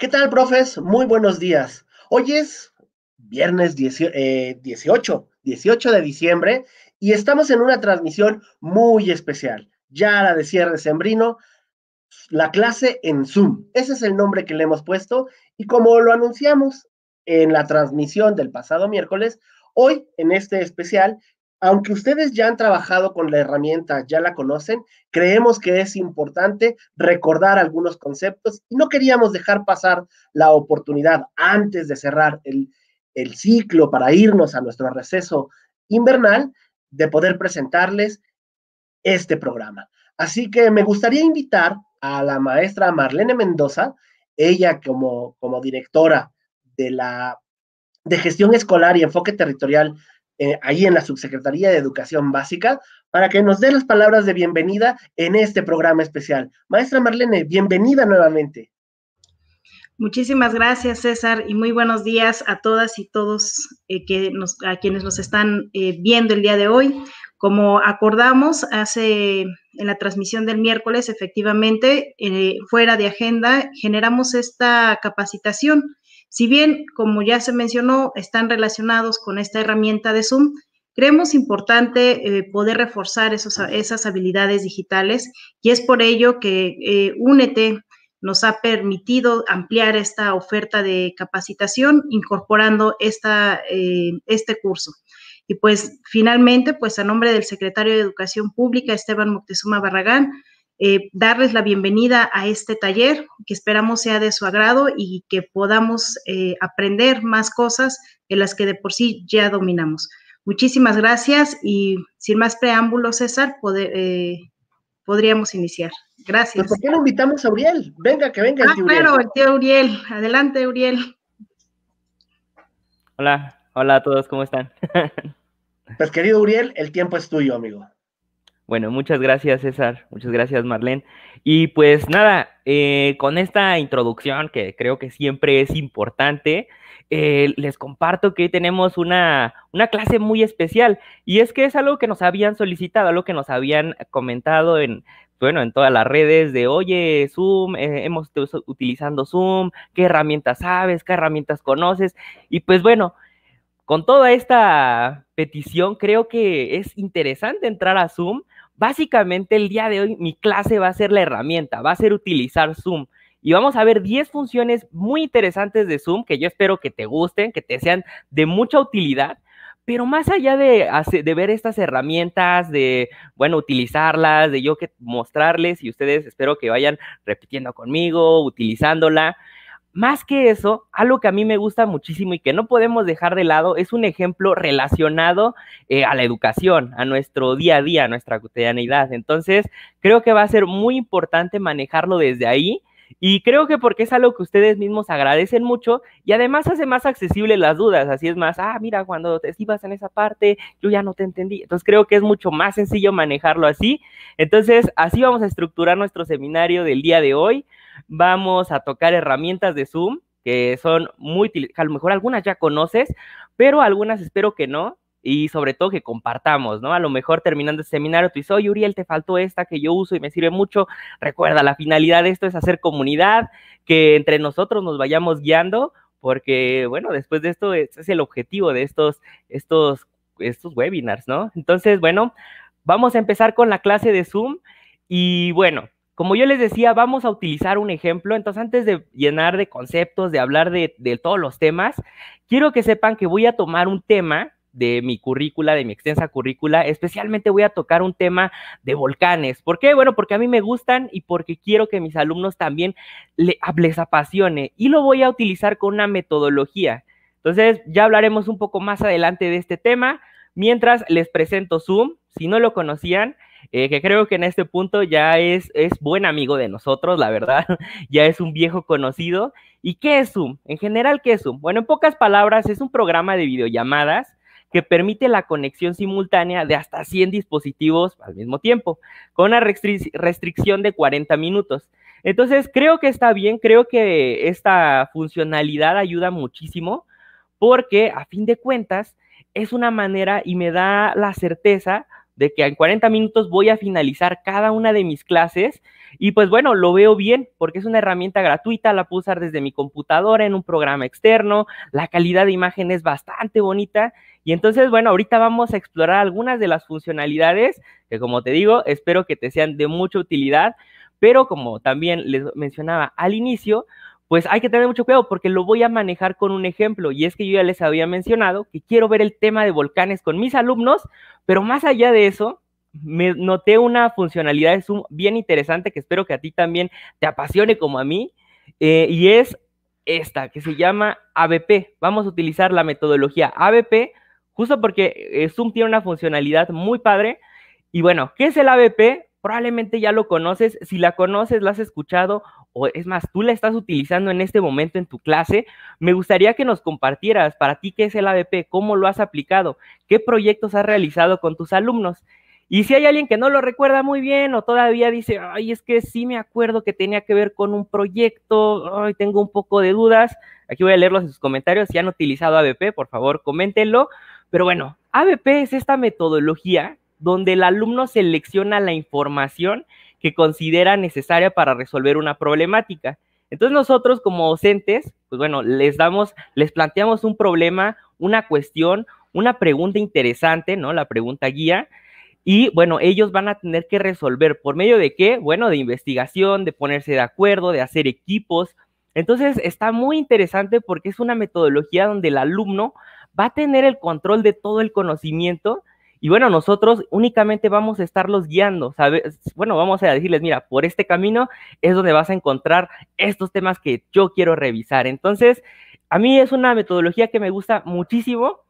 ¿Qué tal, profes? Muy buenos días. Hoy es viernes 18, 18 eh, de diciembre, y estamos en una transmisión muy especial. Ya la de cierre sembrino, la clase en Zoom. Ese es el nombre que le hemos puesto, y como lo anunciamos en la transmisión del pasado miércoles, hoy en este especial aunque ustedes ya han trabajado con la herramienta, ya la conocen, creemos que es importante recordar algunos conceptos y no queríamos dejar pasar la oportunidad antes de cerrar el, ciclo para irnos a nuestro receso invernal de poder presentarles este programa. Así que me gustaría invitar a la maestra Marlene Mendoza, ella como, como directora de la de gestión escolar y enfoque territorial eh, ahí en la Subsecretaría de Educación Básica para que nos dé las palabras de bienvenida en este programa especial. Maestra Marlene, bienvenida nuevamente. Muchísimas gracias, César, y muy buenos días a todas y todos eh, que a quienes nos están eh, viendo el día de hoy. Como acordamos hace en la transmisión del miércoles, efectivamente, fuera de agenda, generamos esta capacitación si bien, como ya se mencionó, están relacionados con esta herramienta de Zoom, creemos importante eh, poder reforzar esas habilidades digitales y es por ello que eh, Únete nos ha permitido ampliar esta oferta de capacitación incorporando eh, este curso. Y pues finalmente, pues a nombre del secretario de Educación Pública, Esteban Moctezuma Barragán, eh, darles la bienvenida a este taller que esperamos sea de su agrado y que podamos eh, aprender más cosas en las que de por sí ya dominamos. Muchísimas gracias y sin más preámbulos, César, eh, podríamos iniciar. Gracias. Pues, ¿Por qué no invitamos a Uriel? Venga, que venga. el ah, tío Uriel. claro, el tío Uriel. Adelante, Uriel. Hola, hola a todos, ¿cómo están? pues querido Uriel, el tiempo es tuyo, amigo. Bueno, muchas gracias César, muchas gracias Marlene. Y pues nada, eh, con esta introducción que creo que siempre es importante, eh, les comparto que hoy tenemos una, clase muy especial y es que es algo que nos habían solicitado, algo que nos habían comentado en, bueno, en todas las redes de, oye, Zoom, eh, hemos estado utilizando Zoom, qué herramientas sabes, qué herramientas conoces. Y pues bueno, con toda esta petición creo que es interesante entrar a Zoom Básicamente el día de hoy mi clase va a ser la herramienta, va a ser utilizar Zoom y vamos a ver 10 funciones muy interesantes de Zoom que yo espero que te gusten, que te sean de mucha utilidad. Pero más allá de, de ver estas herramientas, de, bueno, utilizarlas, de yo que mostrarles y ustedes espero que vayan repitiendo conmigo, utilizándola, más que eso, algo que a mí me gusta muchísimo y que no podemos dejar de lado es un ejemplo relacionado eh, a la educación, a nuestro día a día, a nuestra cotidianidad. Entonces, creo que va a ser muy importante manejarlo desde ahí y creo que porque es algo que ustedes mismos agradecen mucho y además hace más accesible las dudas, así es más, ah, mira, cuando te ibas en esa parte, yo ya no te entendí. Entonces creo que es mucho más sencillo manejarlo así. Entonces, así vamos a estructurar nuestro seminario del día de hoy. Vamos a tocar herramientas de Zoom que son muy útiles. A lo mejor algunas ya conoces, pero algunas espero que no. Y sobre todo que compartamos, ¿no? A lo mejor terminando este seminario tú dices, oye Uriel, te faltó esta que yo uso y me sirve mucho. Recuerda, la finalidad de esto es hacer comunidad, que entre nosotros nos vayamos guiando, porque, bueno, después de esto es, este es el objetivo de estos, estos, estos webinars, ¿no? Entonces, bueno, vamos a empezar con la clase de Zoom y bueno, como yo les decía, vamos a utilizar un ejemplo. Entonces, antes de llenar de conceptos, de hablar de, todos los temas, quiero que sepan que voy a tomar un tema de mi currícula, de mi extensa currícula, especialmente voy a tocar un tema de volcanes. ¿Por qué? Bueno, porque a mí me gustan y porque quiero que mis alumnos también ah, les apasione y lo voy a utilizar con una metodología. Entonces, ya hablaremos un poco más adelante de este tema. Mientras les presento Zoom, si no lo conocían, eh, que creo que en este punto ya es, es buen amigo de nosotros, la verdad, ya es un viejo conocido. ¿Y qué es Zoom? En general, ¿qué es Zoom? Bueno, en pocas palabras, es un programa de videollamadas que permite la conexión simultánea de hasta 100 dispositivos al mismo tiempo, con una restricción de 40 minutos. Entonces, creo que está bien, creo que esta funcionalidad ayuda muchísimo porque a fin de cuentas es una manera y me da la certeza de que en 40 minutos voy a finalizar cada una de mis clases y pues bueno, lo veo bien porque es una herramienta gratuita, la puedo usar desde mi computadora en un programa externo, la calidad de imagen es bastante bonita y entonces bueno, ahorita vamos a explorar algunas de las funcionalidades que como te digo, espero que te sean de mucha utilidad, pero como también les mencionaba al inicio, pues hay que tener mucho cuidado porque lo voy a manejar con un ejemplo y es que yo ya les había mencionado que quiero ver el tema de volcanes con mis alumnos, pero más allá de eso, me noté una funcionalidad de Zoom bien interesante que espero que a ti también te apasione como a mí eh, y es esta que se llama ABP. Vamos a utilizar la metodología ABP justo porque eh, Zoom tiene una funcionalidad muy padre. Y bueno, ¿qué es el ABP? probablemente ya lo conoces, si la conoces, la has escuchado o es más, tú la estás utilizando en este momento en tu clase, me gustaría que nos compartieras para ti qué es el ABP, cómo lo has aplicado, qué proyectos has realizado con tus alumnos. Y si hay alguien que no lo recuerda muy bien o todavía dice, ay, es que sí me acuerdo que tenía que ver con un proyecto, ay, tengo un poco de dudas, aquí voy a leerlos en sus comentarios, si han utilizado ABP, por favor, coméntenlo. Pero bueno, ABP es esta metodología donde el alumno selecciona la información que considera necesaria para resolver una problemática. Entonces nosotros como docentes, pues bueno, les damos, les planteamos un problema, una cuestión, una pregunta interesante, ¿no? La pregunta guía. Y bueno, ellos van a tener que resolver por medio de qué? Bueno, de investigación, de ponerse de acuerdo, de hacer equipos. Entonces está muy interesante porque es una metodología donde el alumno va a tener el control de todo el conocimiento y bueno, nosotros únicamente vamos a estarlos guiando, ¿sabes? Bueno, vamos a decirles, mira, por este camino es donde vas a encontrar estos temas que yo quiero revisar. Entonces, a mí es una metodología que me gusta muchísimo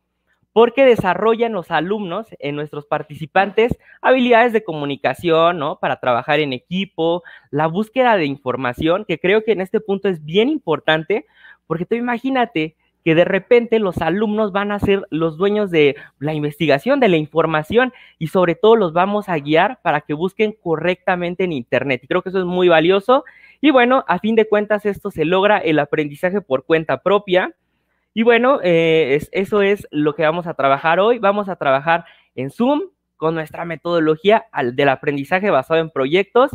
porque desarrollan los alumnos, en nuestros participantes, habilidades de comunicación, ¿no? Para trabajar en equipo, la búsqueda de información, que creo que en este punto es bien importante, porque tú imagínate, que de repente los alumnos van a ser los dueños de la investigación, de la información y sobre todo los vamos a guiar para que busquen correctamente en Internet. Y creo que eso es muy valioso. Y bueno, a fin de cuentas esto se logra el aprendizaje por cuenta propia. Y bueno, eh, eso es lo que vamos a trabajar hoy. Vamos a trabajar en Zoom con nuestra metodología del aprendizaje basado en proyectos,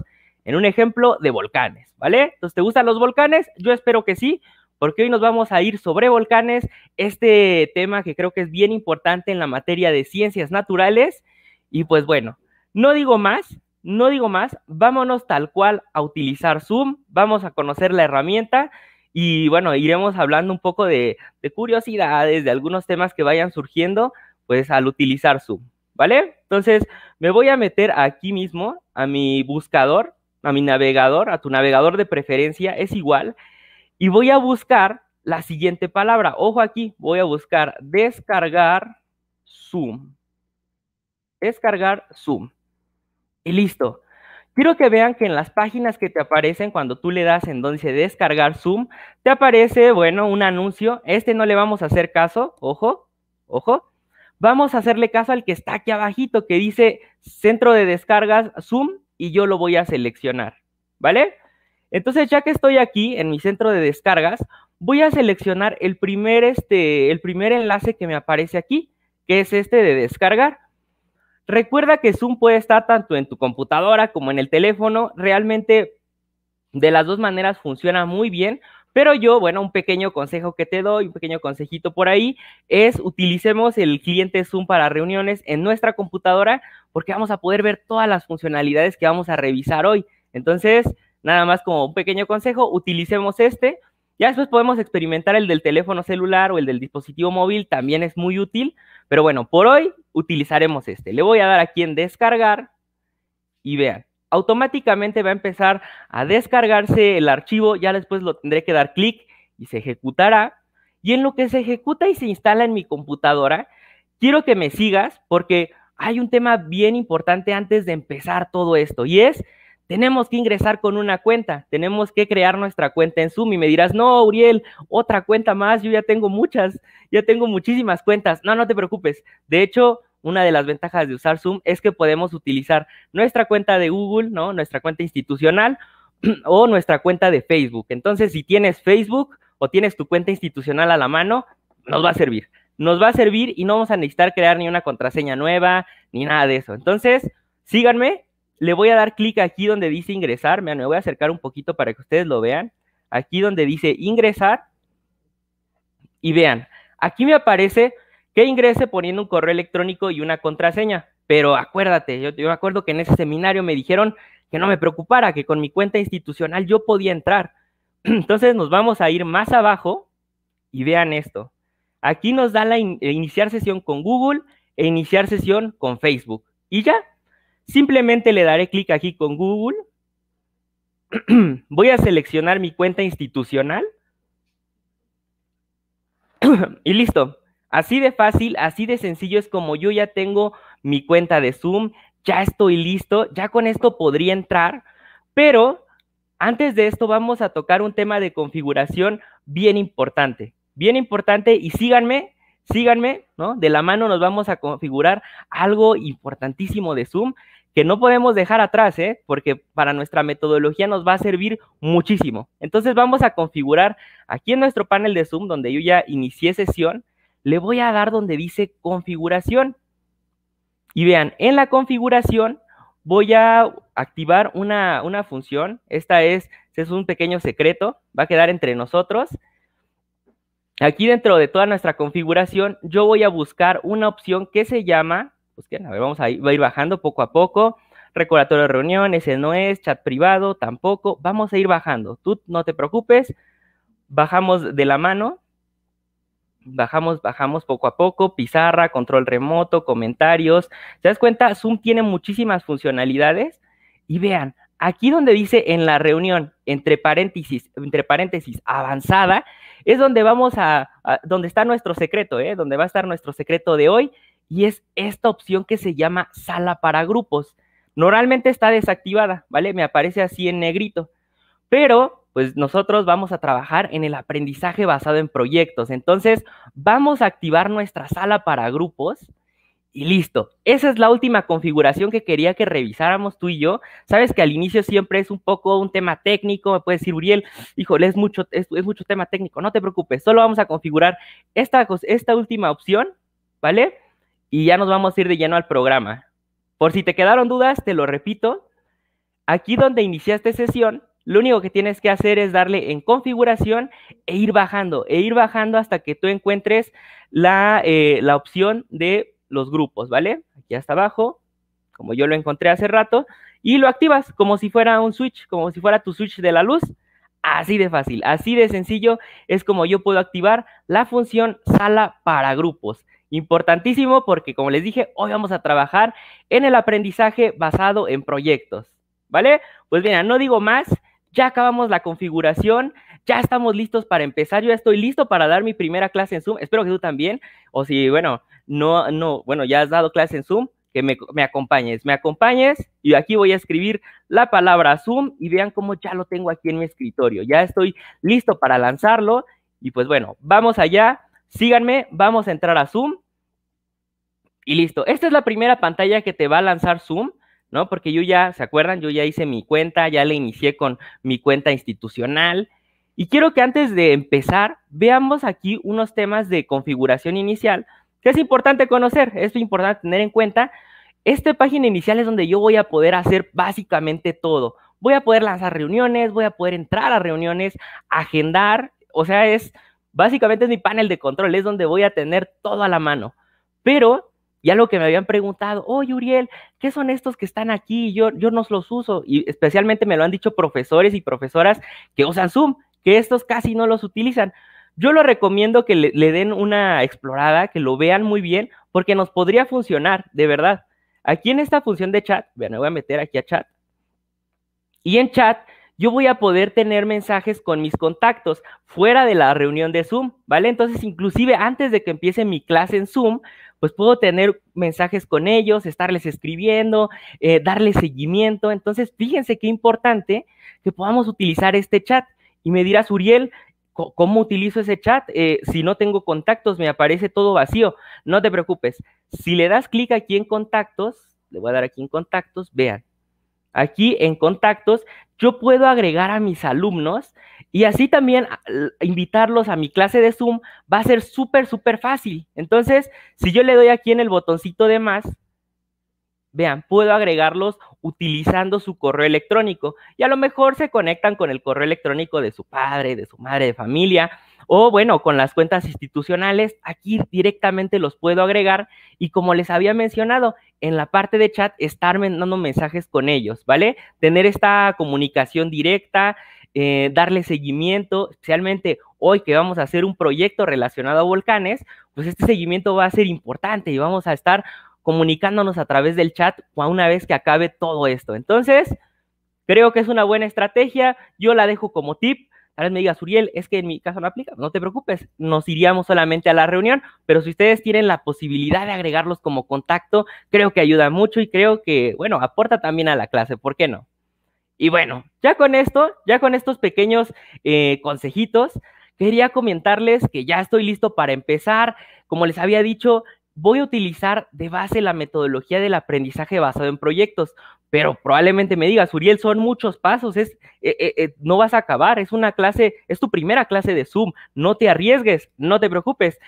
en un ejemplo de volcanes, ¿vale? Entonces, ¿te gustan los volcanes? Yo espero que sí porque hoy nos vamos a ir sobre volcanes, este tema que creo que es bien importante en la materia de ciencias naturales. Y pues bueno, no digo más, no digo más, vámonos tal cual a utilizar Zoom, vamos a conocer la herramienta y bueno, iremos hablando un poco de, curiosidades, de algunos temas que vayan surgiendo, pues al utilizar Zoom, ¿vale? Entonces, me voy a meter aquí mismo a mi buscador, a mi navegador, a tu navegador de preferencia, es igual, y voy a buscar la siguiente palabra. Ojo aquí, voy a buscar descargar Zoom. Descargar Zoom. Y listo. Quiero que vean que en las páginas que te aparecen cuando tú le das en donde dice descargar Zoom, te aparece, bueno, un anuncio. Este no le vamos a hacer caso, ojo, ojo. Vamos a hacerle caso al que está aquí abajito que dice centro de descargas Zoom y yo lo voy a seleccionar, ¿vale? Entonces, ya que estoy aquí en mi centro de descargas, voy a seleccionar el primer, este, el primer enlace que me aparece aquí, que es este de descargar. Recuerda que Zoom puede estar tanto en tu computadora como en el teléfono. Realmente de las dos maneras funciona muy bien. Pero yo, bueno, un pequeño consejo que te doy, un pequeño consejito por ahí, es utilicemos el cliente Zoom para reuniones en nuestra computadora porque vamos a poder ver todas las funcionalidades que vamos a revisar hoy. Entonces, Nada más como un pequeño consejo, utilicemos este. Ya después podemos experimentar el del teléfono celular o el del dispositivo móvil, también es muy útil, pero bueno, por hoy utilizaremos este. Le voy a dar aquí en descargar y vean, automáticamente va a empezar a descargarse el archivo, ya después lo tendré que dar clic y se ejecutará. Y en lo que se ejecuta y se instala en mi computadora, quiero que me sigas porque hay un tema bien importante antes de empezar todo esto y es tenemos que ingresar con una cuenta, tenemos que crear nuestra cuenta en Zoom y me dirás, no, Uriel, otra cuenta más, yo ya tengo muchas, ya tengo muchísimas cuentas. No, no te preocupes. De hecho, una de las ventajas de usar Zoom es que podemos utilizar nuestra cuenta de Google, ¿no? Nuestra cuenta institucional o nuestra cuenta de Facebook. Entonces, si tienes Facebook o tienes tu cuenta institucional a la mano, nos va a servir. Nos va a servir y no vamos a necesitar crear ni una contraseña nueva ni nada de eso. Entonces, síganme, le voy a dar clic aquí donde dice ingresar. me voy a acercar un poquito para que ustedes lo vean. Aquí donde dice ingresar. Y vean, aquí me aparece que ingrese poniendo un correo electrónico y una contraseña. Pero acuérdate, yo, me acuerdo que en ese seminario me dijeron que no me preocupara, que con mi cuenta institucional yo podía entrar. Entonces nos vamos a ir más abajo y vean esto. Aquí nos da la eh, iniciar sesión con Google e iniciar sesión con Facebook. Y ya, Simplemente le daré clic aquí con Google. Voy a seleccionar mi cuenta institucional. y listo. Así de fácil, así de sencillo es como yo ya tengo mi cuenta de Zoom, ya estoy listo, ya con esto podría entrar, pero antes de esto vamos a tocar un tema de configuración bien importante, bien importante y síganme, síganme, ¿no? De la mano nos vamos a configurar algo importantísimo de Zoom que no podemos dejar atrás, ¿eh? porque para nuestra metodología nos va a servir muchísimo. Entonces vamos a configurar aquí en nuestro panel de Zoom, donde yo ya inicié sesión, le voy a dar donde dice configuración. Y vean, en la configuración voy a activar una, una función. Esta es, es un pequeño secreto, va a quedar entre nosotros. Aquí dentro de toda nuestra configuración, yo voy a buscar una opción que se llama pues que a ver, vamos a ir, bajando poco a poco. Recordatorio de reuniones, ese no es, chat privado tampoco. Vamos a ir bajando. Tú no te preocupes, bajamos de la mano, bajamos, bajamos poco a poco, pizarra, control remoto, comentarios. ¿Se das cuenta? Zoom tiene muchísimas funcionalidades y vean, aquí donde dice en la reunión, entre paréntesis, entre paréntesis, avanzada, es donde vamos a, a donde está nuestro secreto, ¿eh? donde va a estar nuestro secreto de hoy y es esta opción que se llama sala para grupos. Normalmente está desactivada, ¿vale? Me aparece así en negrito, pero pues nosotros vamos a trabajar en el aprendizaje basado en proyectos. Entonces, vamos a activar nuestra sala para grupos y listo. Esa es la última configuración que quería que revisáramos tú y yo. Sabes que al inicio siempre es un poco un tema técnico, me puedes decir, Uriel, híjole, es mucho, es mucho tema técnico, no te preocupes, solo vamos a configurar esta, esta última opción, ¿vale? Y ya nos vamos a ir de lleno al programa. Por si te quedaron dudas, te lo repito. Aquí donde iniciaste sesión, lo único que tienes que hacer es darle en configuración e ir bajando, e ir bajando hasta que tú encuentres eh, la, opción de los grupos, ¿vale? Aquí hasta abajo, como yo lo encontré hace rato, y lo activas como si fuera un switch, como si fuera tu switch de la luz. Así de fácil, así de sencillo es como yo puedo activar la función sala para grupos. Importantísimo porque, como les dije, hoy vamos a trabajar en el aprendizaje basado en proyectos. ¿Vale? Pues bien, no digo más, ya acabamos la configuración, ya estamos listos para empezar. Yo ya estoy listo para dar mi primera clase en Zoom. Espero que tú también. O si, bueno, no, no, bueno, ya has dado clase en Zoom, que me, me, acompañes. Me acompañes y aquí voy a escribir la palabra Zoom y vean cómo ya lo tengo aquí en mi escritorio. Ya estoy listo para lanzarlo. Y pues bueno, vamos allá. Síganme, vamos a entrar a Zoom. Y listo. Esta es la primera pantalla que te va a lanzar Zoom, ¿no? Porque yo ya, ¿se acuerdan? Yo ya hice mi cuenta, ya le inicié con mi cuenta institucional. Y quiero que antes de empezar, veamos aquí unos temas de configuración inicial, que es importante conocer, es importante tener en cuenta. Esta página inicial es donde yo voy a poder hacer básicamente todo. Voy a poder lanzar reuniones, voy a poder entrar a reuniones, agendar, o sea, es básicamente es mi panel de control, es donde voy a tener todo a la mano. Pero y algo que me habían preguntado, oye Uriel, ¿qué son estos que están aquí? Yo, yo no los uso. Y especialmente me lo han dicho profesores y profesoras que usan Zoom, que estos casi no los utilizan. Yo lo recomiendo que le, den una explorada, que lo vean muy bien, porque nos podría funcionar, de verdad. Aquí en esta función de chat, vean, me voy a meter aquí a chat. Y en chat yo voy a poder tener mensajes con mis contactos fuera de la reunión de Zoom, ¿vale? Entonces, inclusive antes de que empiece mi clase en Zoom, pues puedo tener mensajes con ellos, estarles escribiendo, eh, darles seguimiento. Entonces, fíjense qué importante que podamos utilizar este chat. Y me dirás, Uriel, ¿cómo utilizo ese chat? Eh, si no tengo contactos, me aparece todo vacío. No te preocupes. Si le das clic aquí en contactos, le voy a dar aquí en contactos, vean, Aquí en contactos yo puedo agregar a mis alumnos y así también ah, invitarlos a mi clase de Zoom va a ser súper, súper fácil. Entonces, si yo le doy aquí en el botoncito de más, vean, puedo agregarlos utilizando su correo electrónico y a lo mejor se conectan con el correo electrónico de su padre, de su madre de familia o bueno, con las cuentas institucionales, aquí directamente los puedo agregar y como les había mencionado, en la parte de chat estar mandando mensajes con ellos, ¿vale? Tener esta comunicación directa, eh, darle seguimiento, especialmente hoy que vamos a hacer un proyecto relacionado a volcanes, pues este seguimiento va a ser importante y vamos a estar comunicándonos a través del chat una vez que acabe todo esto. Entonces, creo que es una buena estrategia, yo la dejo como tip. Tal vez me digas, Uriel, es que en mi caso no aplica. No te preocupes, nos iríamos solamente a la reunión, pero si ustedes tienen la posibilidad de agregarlos como contacto, creo que ayuda mucho y creo que, bueno, aporta también a la clase, ¿por qué no? Y bueno, ya con esto, ya con estos pequeños eh, consejitos, quería comentarles que ya estoy listo para empezar. Como les había dicho, voy a utilizar de base la metodología del aprendizaje basado en proyectos, pero probablemente me digas, Uriel, son muchos pasos, es, eh, eh, eh, no vas a acabar, es una clase, es tu primera clase de Zoom, no te arriesgues, no te preocupes,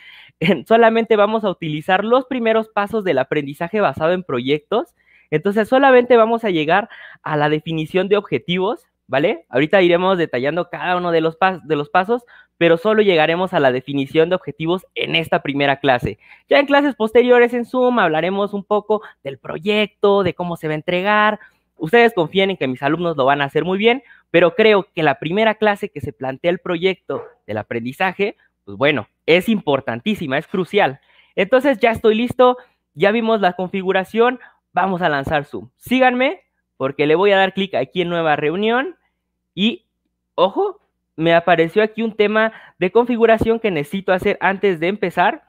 solamente vamos a utilizar los primeros pasos del aprendizaje basado en proyectos, entonces solamente vamos a llegar a la definición de objetivos, ¿vale? Ahorita iremos detallando cada uno de los, de los pasos, pero solo llegaremos a la definición de objetivos en esta primera clase. Ya en clases posteriores en Zoom hablaremos un poco del proyecto, de cómo se va a entregar. Ustedes confíen en que mis alumnos lo van a hacer muy bien, pero creo que la primera clase que se plantea el proyecto del aprendizaje, pues bueno, es importantísima, es crucial. Entonces ya estoy listo, ya vimos la configuración, vamos a lanzar Zoom. Síganme porque le voy a dar clic aquí en nueva reunión y, ojo, me apareció aquí un tema de configuración que necesito hacer antes de empezar,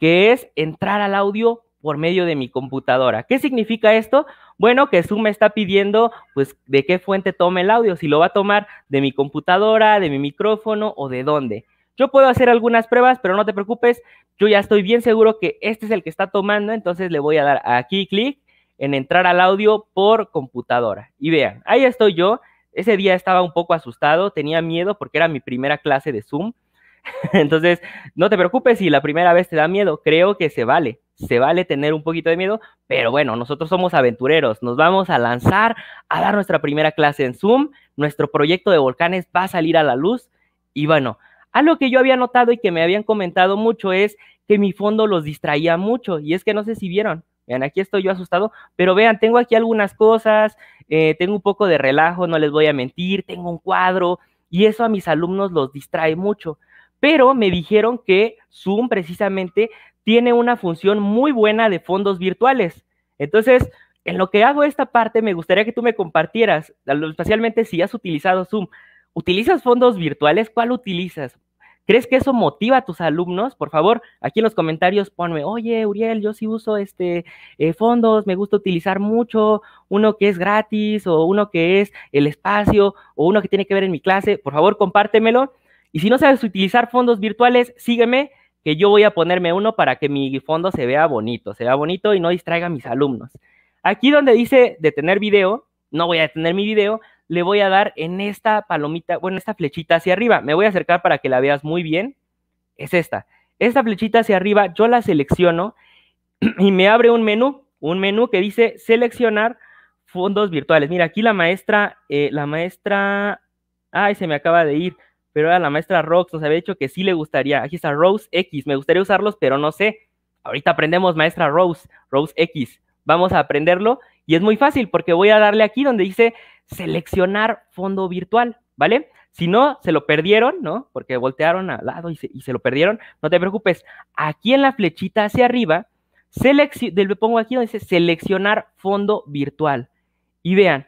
que es entrar al audio por medio de mi computadora. ¿Qué significa esto? Bueno, que Zoom me está pidiendo, pues, de qué fuente tome el audio, si lo va a tomar de mi computadora, de mi micrófono o de dónde. Yo puedo hacer algunas pruebas, pero no te preocupes, yo ya estoy bien seguro que este es el que está tomando, entonces le voy a dar aquí clic en entrar al audio por computadora. Y vean, ahí estoy yo. Ese día estaba un poco asustado, tenía miedo porque era mi primera clase de Zoom. Entonces, no te preocupes si la primera vez te da miedo, creo que se vale, se vale tener un poquito de miedo, pero bueno, nosotros somos aventureros, nos vamos a lanzar a dar nuestra primera clase en Zoom, nuestro proyecto de volcanes va a salir a la luz y bueno, algo que yo había notado y que me habían comentado mucho es que mi fondo los distraía mucho y es que no sé si vieron, Vean, aquí estoy yo asustado, pero vean, tengo aquí algunas cosas, eh, tengo un poco de relajo, no les voy a mentir, tengo un cuadro y eso a mis alumnos los distrae mucho. Pero me dijeron que Zoom precisamente tiene una función muy buena de fondos virtuales. Entonces, en lo que hago esta parte, me gustaría que tú me compartieras, especialmente si has utilizado Zoom. ¿Utilizas fondos virtuales? ¿Cuál utilizas? ¿Crees que eso motiva a tus alumnos? Por favor, aquí en los comentarios ponme, oye, Uriel, yo sí uso este eh, fondos, me gusta utilizar mucho, uno que es gratis o uno que es el espacio o uno que tiene que ver en mi clase. Por favor, compártemelo. Y si no sabes utilizar fondos virtuales, sígueme, que yo voy a ponerme uno para que mi fondo se vea bonito, se vea bonito y no distraiga a mis alumnos. Aquí donde dice detener video, no voy a detener mi video, le voy a dar en esta palomita, bueno, esta flechita hacia arriba. Me voy a acercar para que la veas muy bien. Es esta. Esta flechita hacia arriba, yo la selecciono y me abre un menú, un menú que dice seleccionar fondos virtuales. Mira, aquí la maestra, eh, la maestra, ay, se me acaba de ir, pero era la maestra Rox, nos había dicho que sí le gustaría. Aquí está Rose X, me gustaría usarlos, pero no sé. Ahorita aprendemos maestra Rose, Rose X. Vamos a aprenderlo y es muy fácil porque voy a darle aquí donde dice seleccionar fondo virtual, ¿vale? Si no, se lo perdieron, ¿no? Porque voltearon al lado y se, lo perdieron. No te preocupes. Aquí en la flechita hacia arriba, le pongo aquí donde dice seleccionar fondo virtual. Y vean,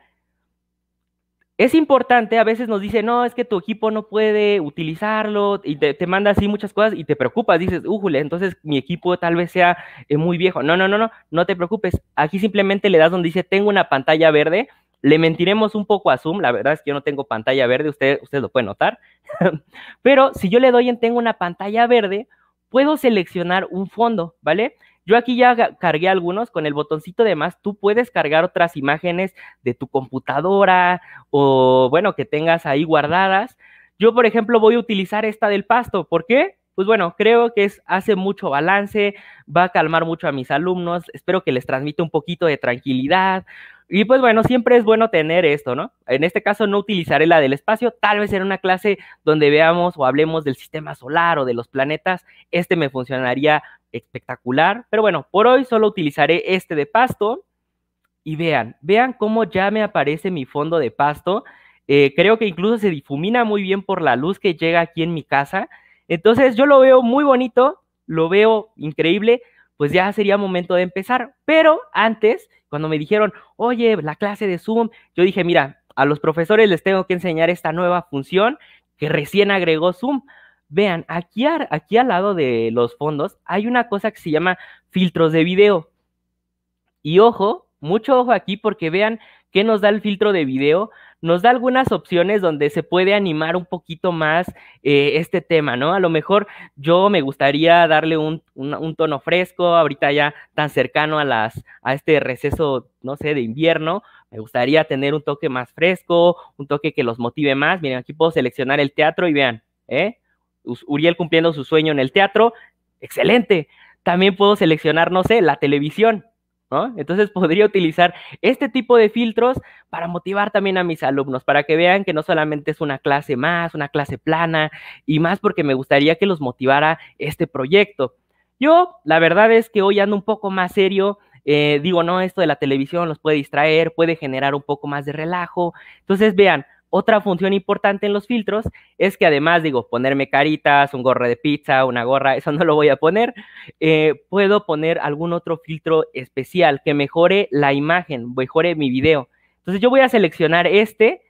es importante, a veces nos dice, no, es que tu equipo no puede utilizarlo y te, manda así muchas cosas y te preocupas, dices, újule, entonces mi equipo tal vez sea eh, muy viejo. No, no, no, no, no te preocupes. Aquí simplemente le das donde dice, tengo una pantalla verde. Le mentiremos un poco a Zoom, la verdad es que yo no tengo pantalla verde, usted, usted lo puede notar. Pero si yo le doy en tengo una pantalla verde, puedo seleccionar un fondo, ¿vale? Yo aquí ya cargué algunos con el botoncito de más. Tú puedes cargar otras imágenes de tu computadora o, bueno, que tengas ahí guardadas. Yo, por ejemplo, voy a utilizar esta del pasto. ¿Por qué? Pues bueno, creo que es, hace mucho balance, va a calmar mucho a mis alumnos. Espero que les transmita un poquito de tranquilidad, y pues bueno, siempre es bueno tener esto, ¿no? En este caso no utilizaré la del espacio, tal vez en una clase donde veamos o hablemos del sistema solar o de los planetas, este me funcionaría espectacular, pero bueno, por hoy solo utilizaré este de pasto y vean, vean cómo ya me aparece mi fondo de pasto, eh, creo que incluso se difumina muy bien por la luz que llega aquí en mi casa, entonces yo lo veo muy bonito, lo veo increíble, pues ya sería momento de empezar. Pero antes, cuando me dijeron, oye, la clase de Zoom, yo dije, mira, a los profesores les tengo que enseñar esta nueva función que recién agregó Zoom. Vean, aquí, aquí al lado de los fondos hay una cosa que se llama filtros de video. Y ojo, mucho ojo aquí porque vean qué nos da el filtro de video nos da algunas opciones donde se puede animar un poquito más eh, este tema, ¿no? A lo mejor yo me gustaría darle un, tono fresco, ahorita ya tan cercano a, las, a este receso, no sé, de invierno, me gustaría tener un toque más fresco, un toque que los motive más. Miren, aquí puedo seleccionar el teatro y vean, ¿eh? Uriel cumpliendo su sueño en el teatro, excelente. También puedo seleccionar, no sé, la televisión. Entonces podría utilizar este tipo de filtros para motivar también a mis alumnos, para que vean que no solamente es una clase más, una clase plana, y más porque me gustaría que los motivara este proyecto. Yo, la verdad es que hoy ando un poco más serio. Eh, digo, no, esto de la televisión los puede distraer, puede generar un poco más de relajo. Entonces, vean, otra función importante en los filtros es que además, digo, ponerme caritas, un gorro de pizza, una gorra, eso no lo voy a poner. Eh, puedo poner algún otro filtro especial que mejore la imagen, mejore mi video. Entonces yo voy a seleccionar este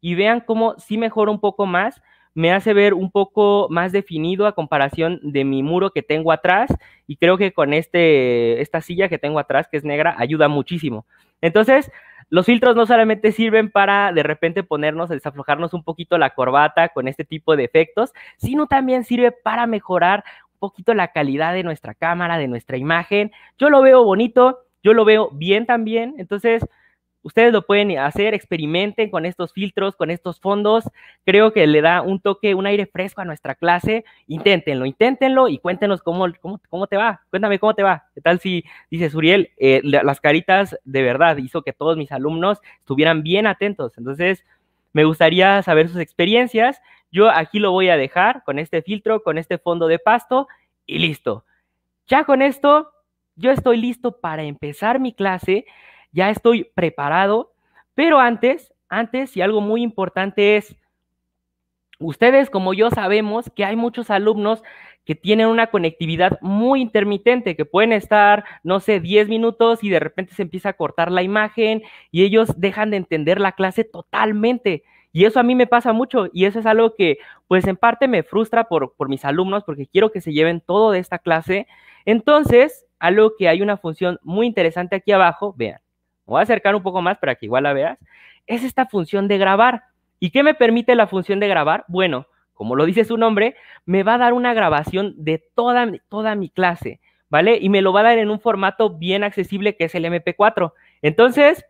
y vean cómo sí mejora un poco más. Me hace ver un poco más definido a comparación de mi muro que tengo atrás y creo que con este, esta silla que tengo atrás, que es negra, ayuda muchísimo. Entonces, los filtros no solamente sirven para de repente ponernos, desaflojarnos un poquito la corbata con este tipo de efectos, sino también sirve para mejorar un poquito la calidad de nuestra cámara, de nuestra imagen. Yo lo veo bonito, yo lo veo bien también, entonces Ustedes lo pueden hacer, experimenten con estos filtros, con estos fondos. Creo que le da un toque, un aire fresco a nuestra clase. Inténtenlo, inténtenlo y cuéntenos cómo, cómo, cómo te va. Cuéntame cómo te va. ¿Qué tal si, dice Suriel, eh, las caritas de verdad hizo que todos mis alumnos estuvieran bien atentos? Entonces, me gustaría saber sus experiencias. Yo aquí lo voy a dejar con este filtro, con este fondo de pasto y listo. Ya con esto, yo estoy listo para empezar mi clase ya estoy preparado, pero antes, antes y algo muy importante es, ustedes como yo sabemos que hay muchos alumnos que tienen una conectividad muy intermitente, que pueden estar, no sé, 10 minutos y de repente se empieza a cortar la imagen y ellos dejan de entender la clase totalmente. Y eso a mí me pasa mucho y eso es algo que pues en parte me frustra por, por mis alumnos porque quiero que se lleven todo de esta clase. Entonces, algo que hay una función muy interesante aquí abajo, vean, voy a acercar un poco más para que igual la veas. Es esta función de grabar. ¿Y qué me permite la función de grabar? Bueno, como lo dice su nombre, me va a dar una grabación de toda, toda mi clase, ¿vale? Y me lo va a dar en un formato bien accesible que es el MP4. Entonces,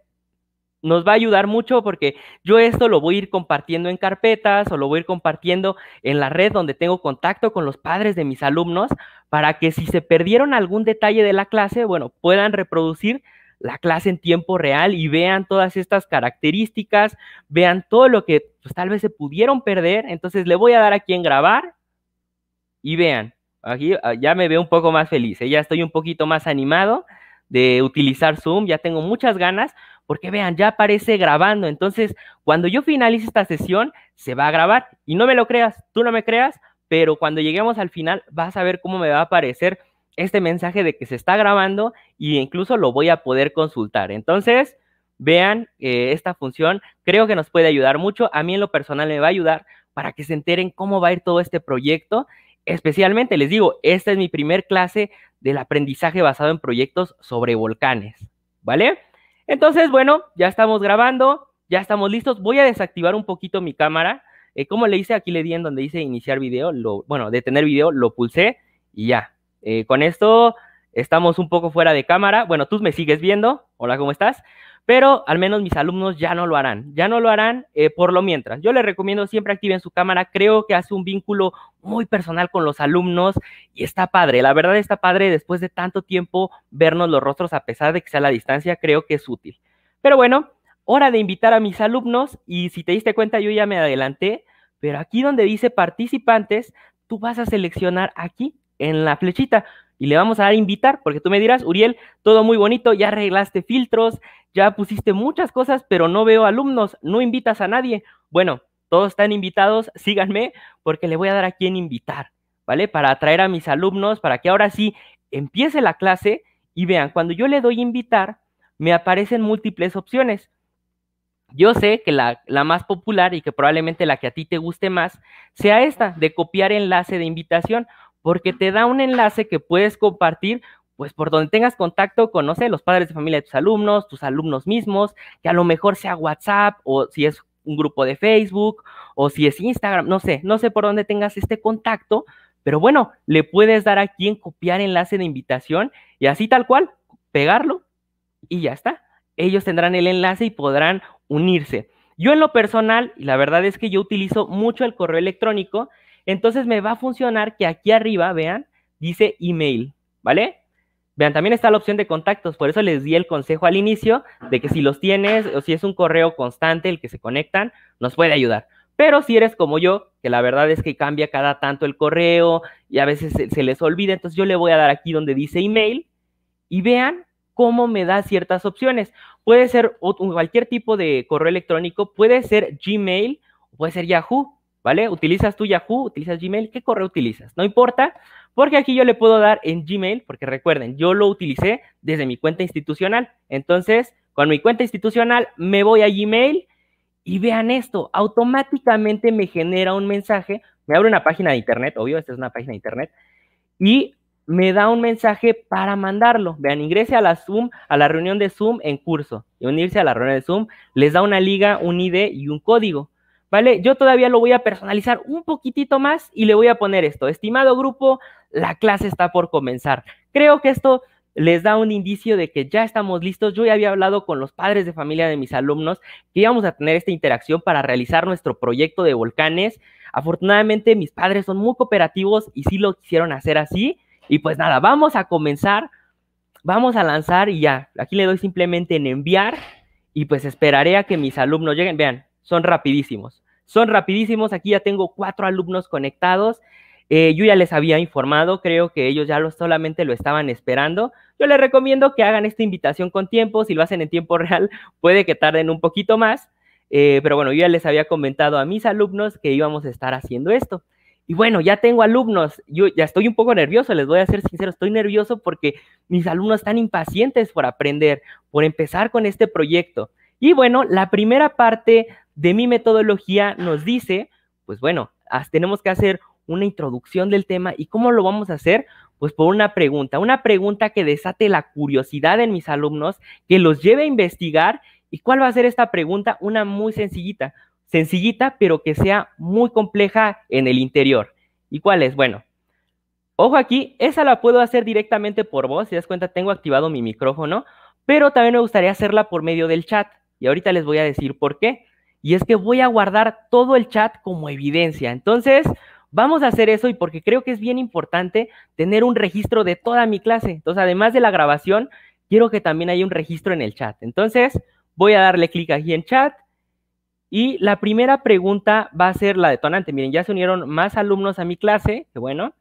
nos va a ayudar mucho porque yo esto lo voy a ir compartiendo en carpetas o lo voy a ir compartiendo en la red donde tengo contacto con los padres de mis alumnos para que si se perdieron algún detalle de la clase, bueno, puedan reproducir la clase en tiempo real y vean todas estas características, vean todo lo que pues, tal vez se pudieron perder. Entonces le voy a dar aquí en grabar y vean. Aquí ah, ya me veo un poco más feliz, ¿eh? ya estoy un poquito más animado de utilizar Zoom, ya tengo muchas ganas, porque vean, ya aparece grabando. Entonces, cuando yo finalice esta sesión, se va a grabar. Y no me lo creas, tú no me creas, pero cuando lleguemos al final, vas a ver cómo me va a aparecer este mensaje de que se está grabando e incluso lo voy a poder consultar. Entonces, vean eh, esta función, creo que nos puede ayudar mucho. A mí en lo personal me va a ayudar para que se enteren cómo va a ir todo este proyecto. Especialmente, les digo, esta es mi primer clase del aprendizaje basado en proyectos sobre volcanes, ¿vale? Entonces, bueno, ya estamos grabando, ya estamos listos. Voy a desactivar un poquito mi cámara. Eh, como le hice? Aquí le di en donde dice iniciar video, lo, bueno, detener video, lo pulsé y ya, eh, con esto estamos un poco fuera de cámara. Bueno, tú me sigues viendo. Hola, ¿cómo estás? Pero al menos mis alumnos ya no lo harán. Ya no lo harán eh, por lo mientras. Yo les recomiendo siempre activen su cámara. Creo que hace un vínculo muy personal con los alumnos y está padre. La verdad está padre después de tanto tiempo vernos los rostros a pesar de que sea la distancia. Creo que es útil. Pero bueno, hora de invitar a mis alumnos y si te diste cuenta yo ya me adelanté. Pero aquí donde dice participantes, tú vas a seleccionar aquí en la flechita y le vamos a dar invitar, porque tú me dirás, Uriel, todo muy bonito, ya arreglaste filtros, ya pusiste muchas cosas, pero no veo alumnos, no invitas a nadie. Bueno, todos están invitados, síganme porque le voy a dar a en invitar, ¿vale? Para atraer a mis alumnos, para que ahora sí empiece la clase y vean, cuando yo le doy invitar, me aparecen múltiples opciones. Yo sé que la, la más popular y que probablemente la que a ti te guste más sea esta, de copiar enlace de invitación porque te da un enlace que puedes compartir pues por donde tengas contacto con, no sé, los padres de familia de tus alumnos, tus alumnos mismos, que a lo mejor sea WhatsApp o si es un grupo de Facebook o si es Instagram, no sé, no sé por dónde tengas este contacto, pero bueno, le puedes dar aquí en copiar enlace de invitación y así tal cual, pegarlo y ya está. Ellos tendrán el enlace y podrán unirse. Yo en lo personal, y la verdad es que yo utilizo mucho el correo electrónico entonces me va a funcionar que aquí arriba, vean, dice email, ¿vale? Vean, también está la opción de contactos, por eso les di el consejo al inicio de que si los tienes o si es un correo constante el que se conectan, nos puede ayudar. Pero si eres como yo, que la verdad es que cambia cada tanto el correo y a veces se, les olvida, entonces yo le voy a dar aquí donde dice email y vean cómo me da ciertas opciones. Puede ser cualquier tipo de correo electrónico, puede ser Gmail, puede ser Yahoo. ¿vale? Utilizas tu Yahoo, utilizas Gmail, ¿qué correo utilizas? No importa, porque aquí yo le puedo dar en Gmail, porque recuerden, yo lo utilicé desde mi cuenta institucional. Entonces, con mi cuenta institucional me voy a Gmail y vean esto, automáticamente me genera un mensaje, me abre una página de internet, obvio, esta es una página de internet, y me da un mensaje para mandarlo. Vean, ingrese a la Zoom, a la reunión de Zoom en curso y unirse a la reunión de Zoom, les da una liga, un ID y un código. Yo todavía lo voy a personalizar un poquitito más y le voy a poner esto. Estimado grupo, la clase está por comenzar. Creo que esto les da un indicio de que ya estamos listos. Yo ya había hablado con los padres de familia de mis alumnos que íbamos a tener esta interacción para realizar nuestro proyecto de volcanes. Afortunadamente mis padres son muy cooperativos y sí lo quisieron hacer así. Y pues nada, vamos a comenzar, vamos a lanzar y ya. Aquí le doy simplemente en enviar y pues esperaré a que mis alumnos lleguen. Vean, son rapidísimos. Son rapidísimos, aquí ya tengo cuatro alumnos conectados. Eh, yo ya les había informado, creo que ellos ya lo, solamente lo estaban esperando. Yo les recomiendo que hagan esta invitación con tiempo, si lo hacen en tiempo real, puede que tarden un poquito más, eh, pero bueno, yo ya les había comentado a mis alumnos que íbamos a estar haciendo esto. Y bueno, ya tengo alumnos, yo ya estoy un poco nervioso, les voy a ser sincero, estoy nervioso porque mis alumnos están impacientes por aprender, por empezar con este proyecto. Y bueno, la primera parte de mi metodología nos dice, pues bueno, tenemos que hacer una introducción del tema y cómo lo vamos a hacer, pues por una pregunta, una pregunta que desate la curiosidad en mis alumnos, que los lleve a investigar y cuál va a ser esta pregunta, una muy sencillita, sencillita pero que sea muy compleja en el interior. ¿Y cuál es? Bueno, ojo aquí, esa la puedo hacer directamente por voz, si das cuenta tengo activado mi micrófono, pero también me gustaría hacerla por medio del chat y ahorita les voy a decir por qué y es que voy a guardar todo el chat como evidencia. Entonces, vamos a hacer eso y porque creo que es bien importante tener un registro de toda mi clase. Entonces, además de la grabación, quiero que también haya un registro en el chat. Entonces, voy a darle clic aquí en chat. Y la primera pregunta va a ser la detonante. Miren, ya se unieron más alumnos a mi clase, que bueno.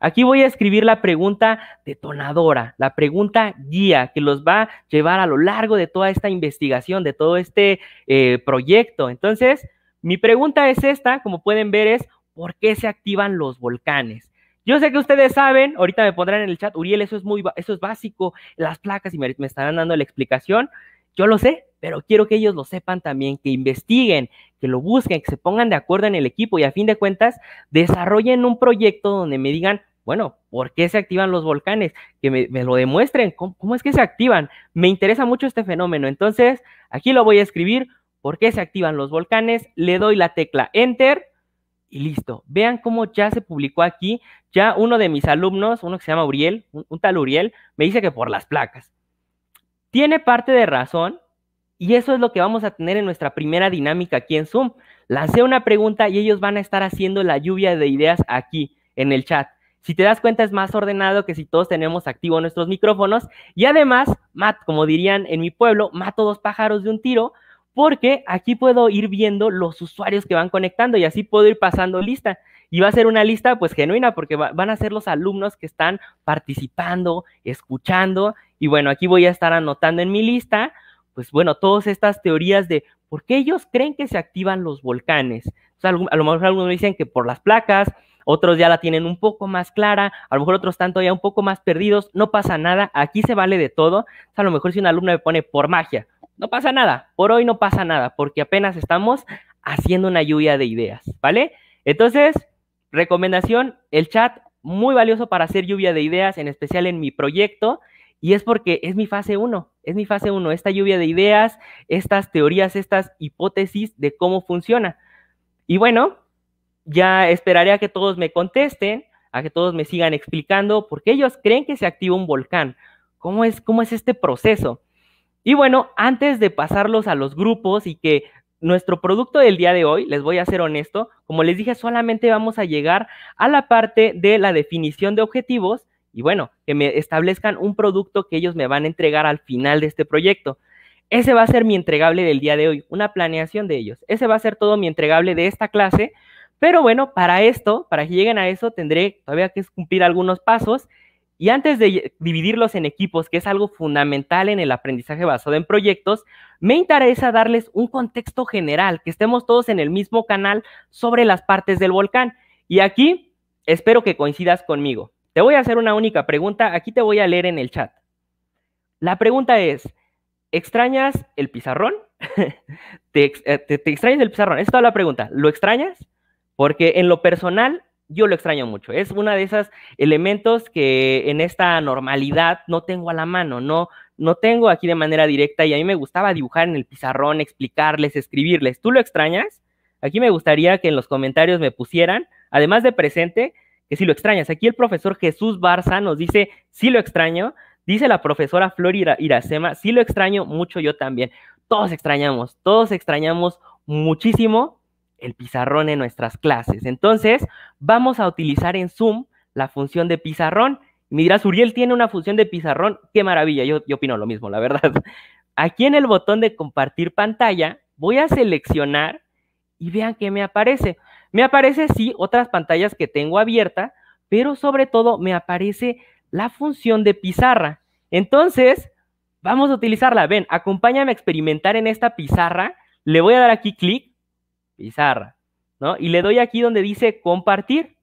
Aquí voy a escribir la pregunta detonadora, la pregunta guía que los va a llevar a lo largo de toda esta investigación, de todo este eh, proyecto. Entonces, mi pregunta es esta, como pueden ver, es ¿por qué se activan los volcanes? Yo sé que ustedes saben, ahorita me pondrán en el chat, Uriel, eso es muy, eso es básico, las placas y me estarán dando la explicación. Yo lo sé, pero quiero que ellos lo sepan también, que investiguen, que lo busquen, que se pongan de acuerdo en el equipo y a fin de cuentas desarrollen un proyecto donde me digan bueno, ¿por qué se activan los volcanes? Que me, lo demuestren, ¿Cómo, es que se activan? Me interesa mucho este fenómeno, entonces aquí lo voy a escribir, ¿por qué se activan los volcanes? Le doy la tecla Enter y listo. Vean cómo ya se publicó aquí, ya uno de mis alumnos, uno que se llama Uriel, un, un tal Uriel, me dice que por las placas. Tiene parte de razón, y eso es lo que vamos a tener en nuestra primera dinámica aquí en Zoom. Lancé una pregunta y ellos van a estar haciendo la lluvia de ideas aquí en el chat. Si te das cuenta, es más ordenado que si todos tenemos activos nuestros micrófonos. Y además, mat, como dirían en mi pueblo, mato dos pájaros de un tiro, porque aquí puedo ir viendo los usuarios que van conectando y así puedo ir pasando lista. Y va a ser una lista pues genuina porque van a ser los alumnos que están participando, escuchando. Y bueno, aquí voy a estar anotando en mi lista, pues bueno, todas estas teorías de por qué ellos creen que se activan los volcanes. a lo mejor algunos dicen que por las placas, otros ya la tienen un poco más clara, a lo mejor otros están todavía un poco más perdidos, no pasa nada, aquí se vale de todo, a lo mejor si un alumno me pone por magia, no pasa nada, por hoy no pasa nada, porque apenas estamos haciendo una lluvia de ideas, ¿vale? Entonces, recomendación, el chat muy valioso para hacer lluvia de ideas, en especial en mi proyecto, y es porque es mi fase 1, es mi fase 1, esta lluvia de ideas, estas teorías, estas hipótesis de cómo funciona. Y bueno, ya esperaré a que todos me contesten, a que todos me sigan explicando, por qué ellos creen que se activa un volcán. ¿Cómo es, cómo es este proceso? Y bueno, antes de pasarlos a los grupos y que nuestro producto del día de hoy, les voy a ser honesto, como les dije, solamente vamos a llegar a la parte de la definición de objetivos y bueno, que me establezcan un producto que ellos me van a entregar al final de este proyecto. Ese va a ser mi entregable del día de hoy, una planeación de ellos. Ese va a ser todo mi entregable de esta clase, pero bueno, para esto, para que lleguen a eso, tendré todavía que cumplir algunos pasos. Y antes de dividirlos en equipos, que es algo fundamental en el aprendizaje basado en proyectos, me interesa darles un contexto general, que estemos todos en el mismo canal sobre las partes del volcán. Y aquí espero que coincidas conmigo. Te voy a hacer una única pregunta, aquí te voy a leer en el chat. La pregunta es, ¿extrañas el pizarrón? Eh, ¿Te, extrañas el pizarrón? es toda la pregunta. ¿Lo extrañas? porque en lo personal yo lo extraño mucho. Es uno de esos elementos que en esta normalidad no tengo a la mano, no, no tengo aquí de manera directa y a mí me gustaba dibujar en el pizarrón, explicarles, escribirles. ¿Tú lo extrañas? Aquí me gustaría que en los comentarios me pusieran, además de presente, que si lo extrañas. Aquí el profesor Jesús Barza nos dice, sí lo extraño. Dice la profesora Flor Iracema, sí lo extraño mucho yo también. Todos extrañamos, todos extrañamos muchísimo el pizarrón en nuestras clases. Entonces, vamos a utilizar en Zoom la función de pizarrón. Me dirás, Uriel tiene una función de pizarrón. Qué maravilla, yo, yo opino lo mismo, la verdad. Aquí en el botón de compartir pantalla, voy a seleccionar y vean qué me aparece. Me aparece, sí, otras pantallas que tengo abierta, pero sobre todo me aparece la función de pizarra. Entonces, vamos a utilizarla. Ven, acompáñame a experimentar en esta pizarra. Le voy a dar aquí clic pizarra, ¿no? Y le doy aquí donde dice compartir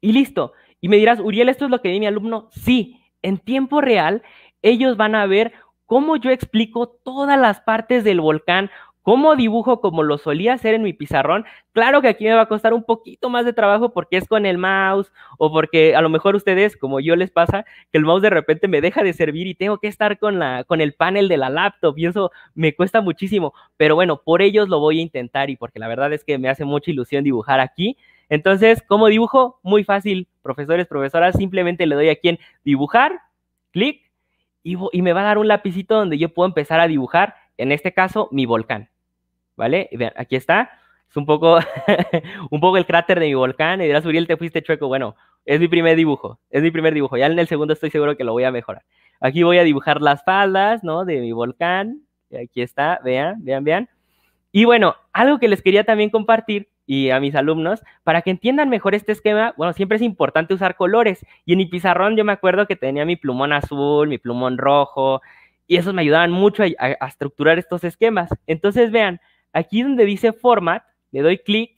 y listo. Y me dirás, Uriel, ¿esto es lo que di mi alumno? Sí, en tiempo real ellos van a ver cómo yo explico todas las partes del volcán, ¿Cómo dibujo como lo solía hacer en mi pizarrón? Claro que aquí me va a costar un poquito más de trabajo porque es con el mouse o porque a lo mejor ustedes, como yo les pasa, que el mouse de repente me deja de servir y tengo que estar con, la, con el panel de la laptop y eso me cuesta muchísimo. Pero bueno, por ellos lo voy a intentar y porque la verdad es que me hace mucha ilusión dibujar aquí. Entonces, ¿cómo dibujo? Muy fácil, profesores, profesoras, simplemente le doy aquí en dibujar, clic, y, y me va a dar un lapicito donde yo puedo empezar a dibujar, en este caso, mi volcán. ¿vale? aquí está. Es un poco, un poco el cráter de mi volcán. Y dirás, Uriel, te fuiste chueco. Bueno, es mi primer dibujo. Es mi primer dibujo. Ya en el segundo estoy seguro que lo voy a mejorar. Aquí voy a dibujar las faldas, ¿no? De mi volcán. y Aquí está. Vean, vean, vean. Y bueno, algo que les quería también compartir y a mis alumnos, para que entiendan mejor este esquema, bueno, siempre es importante usar colores. Y en mi pizarrón yo me acuerdo que tenía mi plumón azul, mi plumón rojo, y esos me ayudaban mucho a estructurar estos esquemas. Entonces, vean, Aquí donde dice format, le doy clic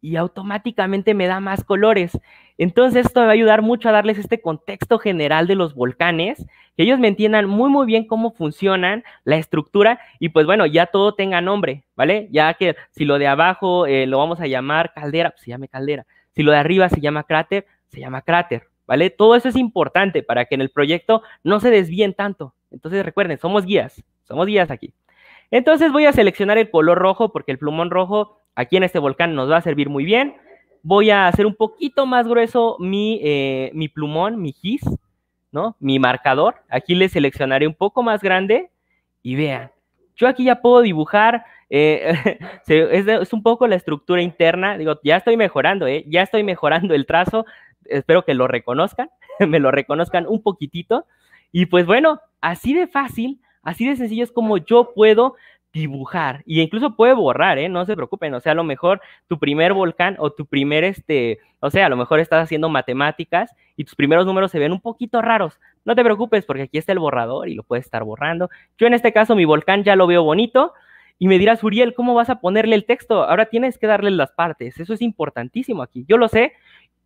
y automáticamente me da más colores. Entonces esto me va a ayudar mucho a darles este contexto general de los volcanes, que ellos me entiendan muy muy bien cómo funcionan, la estructura y pues bueno, ya todo tenga nombre, ¿vale? Ya que si lo de abajo eh, lo vamos a llamar caldera, pues se llame caldera. Si lo de arriba se llama cráter, se llama cráter, ¿vale? Todo eso es importante para que en el proyecto no se desvíen tanto. Entonces recuerden, somos guías, somos guías aquí. Entonces voy a seleccionar el color rojo porque el plumón rojo aquí en este volcán nos va a servir muy bien. Voy a hacer un poquito más grueso mi, eh, mi plumón, mi gis, ¿no? Mi marcador. Aquí le seleccionaré un poco más grande y vean, yo aquí ya puedo dibujar. Eh, es, es, un poco la estructura interna. Digo, ya estoy mejorando, ¿eh? Ya estoy mejorando el trazo. Espero que lo reconozcan, me lo reconozcan un poquitito. Y pues bueno, así de fácil Así de sencillo es como yo puedo dibujar y incluso puede borrar, ¿eh? No se preocupen, o sea, a lo mejor tu primer volcán o tu primer, este, o sea, a lo mejor estás haciendo matemáticas y tus primeros números se ven un poquito raros. No te preocupes porque aquí está el borrador y lo puedes estar borrando. Yo en este caso mi volcán ya lo veo bonito y me dirás, Uriel, ¿cómo vas a ponerle el texto? Ahora tienes que darle las partes, eso es importantísimo aquí. Yo lo sé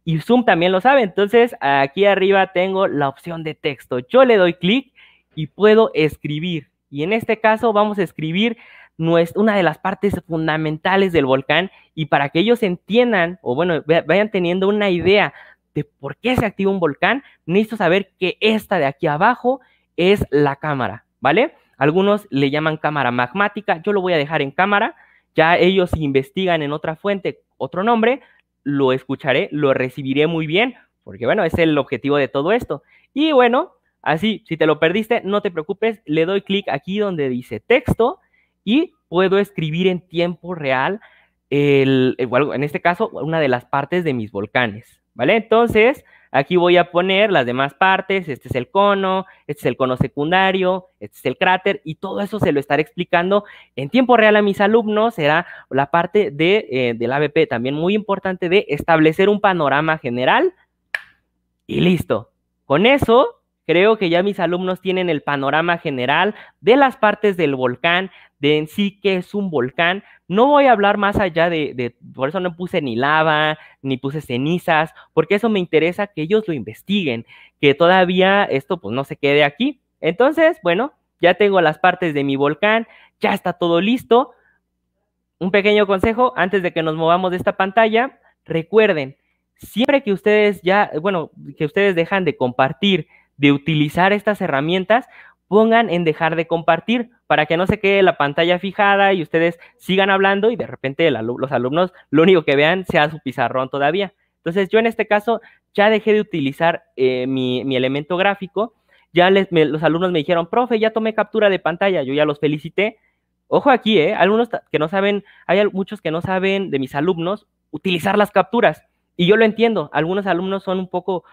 y Zoom también lo sabe, entonces aquí arriba tengo la opción de texto. Yo le doy clic y puedo escribir. Y en este caso vamos a escribir una de las partes fundamentales del volcán y para que ellos entiendan o bueno, vayan teniendo una idea de por qué se activa un volcán, necesito saber que esta de aquí abajo es la cámara, ¿vale? Algunos le llaman cámara magmática, yo lo voy a dejar en cámara, ya ellos investigan en otra fuente otro nombre, lo escucharé, lo recibiré muy bien, porque bueno, es el objetivo de todo esto. Y bueno, Así, si te lo perdiste, no te preocupes, le doy clic aquí donde dice texto y puedo escribir en tiempo real, el, eh, en este caso, una de las partes de mis volcanes, ¿vale? Entonces, aquí voy a poner las demás partes, este es el cono, este es el cono secundario, este es el cráter, y todo eso se lo estaré explicando en tiempo real a mis alumnos, será la parte de, eh, del ABP, también muy importante de establecer un panorama general, y listo. Con eso Creo que ya mis alumnos tienen el panorama general de las partes del volcán, de en sí que es un volcán. No voy a hablar más allá de, por eso no puse ni lava, ni puse cenizas, porque eso me interesa que ellos lo investiguen, que todavía esto pues no se quede aquí. Entonces, bueno, ya tengo las partes de mi volcán, ya está todo listo. Un pequeño consejo antes de que nos movamos de esta pantalla, recuerden, siempre que ustedes ya, bueno, que ustedes dejan de compartir de utilizar estas herramientas, pongan en dejar de compartir para que no se quede la pantalla fijada y ustedes sigan hablando y de repente los alumnos lo único que vean sea su pizarrón todavía. Entonces yo en este caso ya dejé de utilizar eh, mi, elemento gráfico, ya los alumnos me dijeron, profe, ya tomé captura de pantalla, yo ya los felicité. Ojo aquí, ¿eh? Algunos que no saben, hay muchos que no saben de mis alumnos utilizar las capturas. Y yo lo entiendo, algunos alumnos son un poco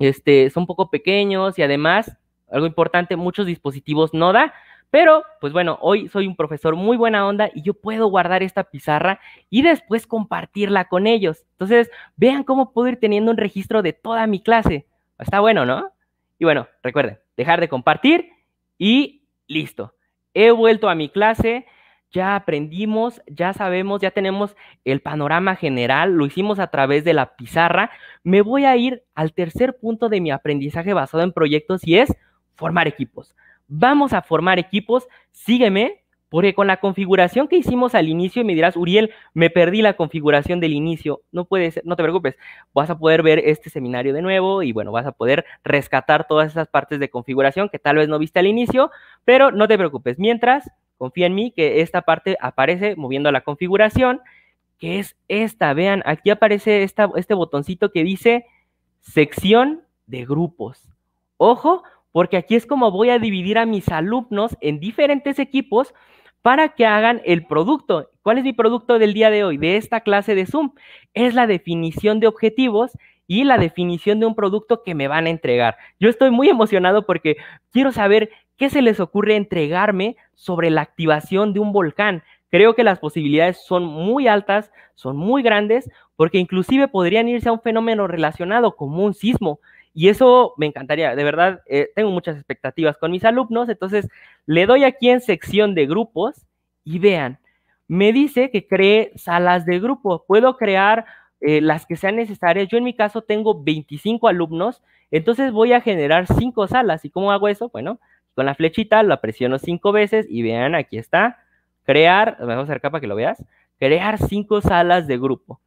este, son poco pequeños y además, algo importante, muchos dispositivos no da. Pero, pues bueno, hoy soy un profesor muy buena onda y yo puedo guardar esta pizarra y después compartirla con ellos. Entonces, vean cómo puedo ir teniendo un registro de toda mi clase. Está bueno, ¿no? Y bueno, recuerden, dejar de compartir y listo. He vuelto a mi clase ya aprendimos, ya sabemos, ya tenemos el panorama general, lo hicimos a través de la pizarra. Me voy a ir al tercer punto de mi aprendizaje basado en proyectos y es formar equipos. Vamos a formar equipos, sígueme, porque con la configuración que hicimos al inicio, y me dirás, Uriel, me perdí la configuración del inicio. No puede ser, no te preocupes. Vas a poder ver este seminario de nuevo y bueno, vas a poder rescatar todas esas partes de configuración que tal vez no viste al inicio, pero no te preocupes. Mientras, Confía en mí que esta parte aparece moviendo la configuración, que es esta. Vean, aquí aparece este botoncito que dice sección de grupos. Ojo, porque aquí es como voy a dividir a mis alumnos en diferentes equipos para que hagan el producto. ¿Cuál es mi producto del día de hoy, de esta clase de Zoom? Es la definición de objetivos y la definición de un producto que me van a entregar. Yo estoy muy emocionado porque quiero saber ¿Qué se les ocurre entregarme sobre la activación de un volcán? Creo que las posibilidades son muy altas, son muy grandes, porque inclusive podrían irse a un fenómeno relacionado como un sismo. Y eso me encantaría, de verdad, eh, tengo muchas expectativas con mis alumnos, entonces le doy aquí en sección de grupos y vean, me dice que cree salas de grupo, puedo crear eh, las que sean necesarias. Yo en mi caso tengo 25 alumnos, entonces voy a generar 5 salas. ¿Y cómo hago eso? Bueno, con la flechita la presiono cinco veces y vean, aquí está. Crear, vamos a acercar para que lo veas. Crear cinco salas de grupo.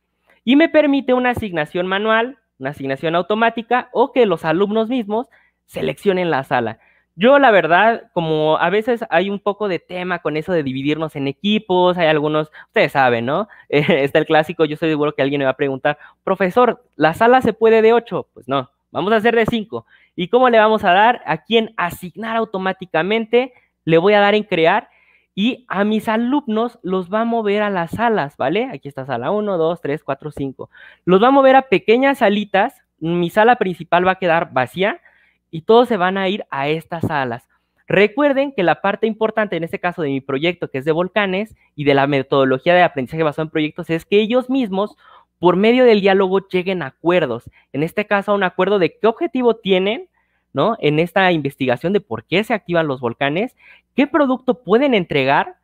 Y me permite una asignación manual, una asignación automática o que los alumnos mismos seleccionen la sala. Yo, la verdad, como a veces hay un poco de tema con eso de dividirnos en equipos, hay algunos, ustedes saben, ¿no? está el clásico, yo estoy seguro que alguien me va a preguntar, profesor, ¿la sala se puede de ocho? Pues no, vamos a hacer de cinco. ¿Y cómo le vamos a dar? a en asignar automáticamente, le voy a dar en crear y a mis alumnos los va a mover a las salas, ¿vale? Aquí está sala 1, 2, 3, 4, 5. Los va a mover a pequeñas salitas, mi sala principal va a quedar vacía y todos se van a ir a estas salas. Recuerden que la parte importante en este caso de mi proyecto, que es de volcanes y de la metodología de aprendizaje basado en proyectos, es que ellos mismos por medio del diálogo lleguen acuerdos. En este caso, un acuerdo de qué objetivo tienen, ¿no? En esta investigación de por qué se activan los volcanes, qué producto pueden entregar,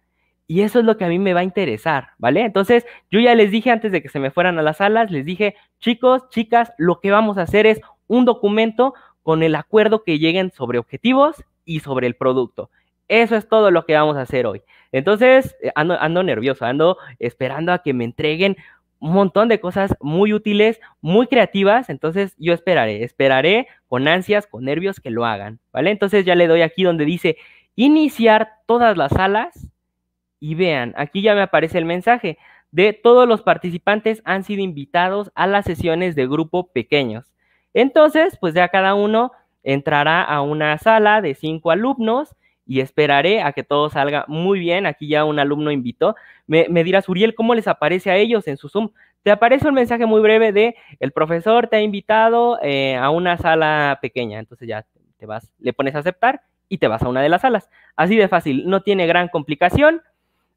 y eso es lo que a mí me va a interesar, ¿vale? Entonces, yo ya les dije antes de que se me fueran a las salas, les dije, chicos, chicas, lo que vamos a hacer es un documento con el acuerdo que lleguen sobre objetivos y sobre el producto. Eso es todo lo que vamos a hacer hoy. Entonces, eh, ando, ando nervioso, ando esperando a que me entreguen un montón de cosas muy útiles, muy creativas, entonces yo esperaré, esperaré con ansias, con nervios que lo hagan, ¿vale? Entonces ya le doy aquí donde dice iniciar todas las salas y vean, aquí ya me aparece el mensaje de todos los participantes han sido invitados a las sesiones de grupo pequeños. Entonces, pues ya cada uno entrará a una sala de cinco alumnos y esperaré a que todo salga muy bien. Aquí ya un alumno invitó. Me, dirás, Uriel, ¿cómo les aparece a ellos en su Zoom? Te aparece un mensaje muy breve de el profesor te ha invitado eh, a una sala pequeña. Entonces ya te vas, le pones a aceptar y te vas a una de las salas. Así de fácil, no tiene gran complicación.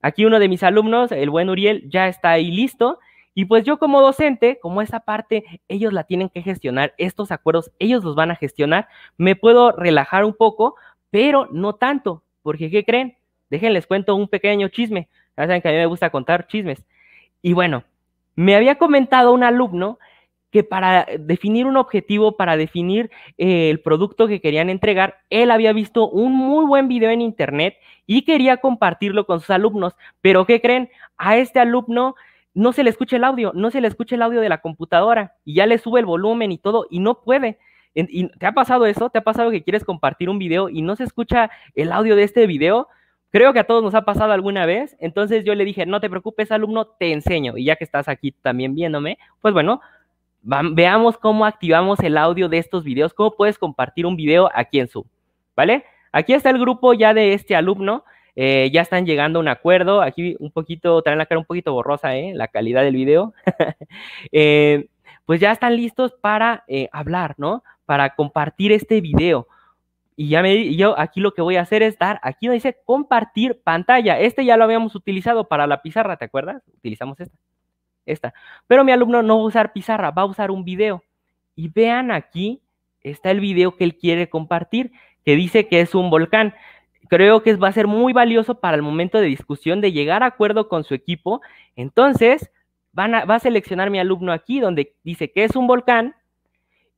Aquí uno de mis alumnos, el buen Uriel, ya está ahí listo. Y pues yo como docente, como esa parte, ellos la tienen que gestionar, estos acuerdos, ellos los van a gestionar, me puedo relajar un poco pero no tanto, porque ¿qué creen? Déjenles cuento un pequeño chisme. Ya saben que a mí me gusta contar chismes. Y bueno, me había comentado un alumno que para definir un objetivo, para definir eh, el producto que querían entregar, él había visto un muy buen video en internet y quería compartirlo con sus alumnos. Pero ¿qué creen? A este alumno no se le escucha el audio, no se le escucha el audio de la computadora y ya le sube el volumen y todo y no puede. ¿Te ha pasado eso? ¿Te ha pasado que quieres compartir un video y no se escucha el audio de este video? Creo que a todos nos ha pasado alguna vez. Entonces yo le dije, no te preocupes, alumno, te enseño. Y ya que estás aquí también viéndome, pues bueno, veamos cómo activamos el audio de estos videos, cómo puedes compartir un video aquí en Zoom, ¿vale? Aquí está el grupo ya de este alumno. Eh, ya están llegando a un acuerdo. Aquí un poquito, traen la cara un poquito borrosa, ¿eh? La calidad del video. Eh, pues ya están listos para eh, hablar, ¿no? para compartir este video. Y ya me, yo aquí lo que voy a hacer es dar, aquí me dice compartir pantalla. Este ya lo habíamos utilizado para la pizarra, ¿te acuerdas? Utilizamos esta. Esta. Pero mi alumno no va a usar pizarra, va a usar un video. Y vean aquí, está el video que él quiere compartir, que dice que es un volcán. Creo que va a ser muy valioso para el momento de discusión, de llegar a acuerdo con su equipo. Entonces, van va a seleccionar mi alumno aquí, donde dice que es un volcán,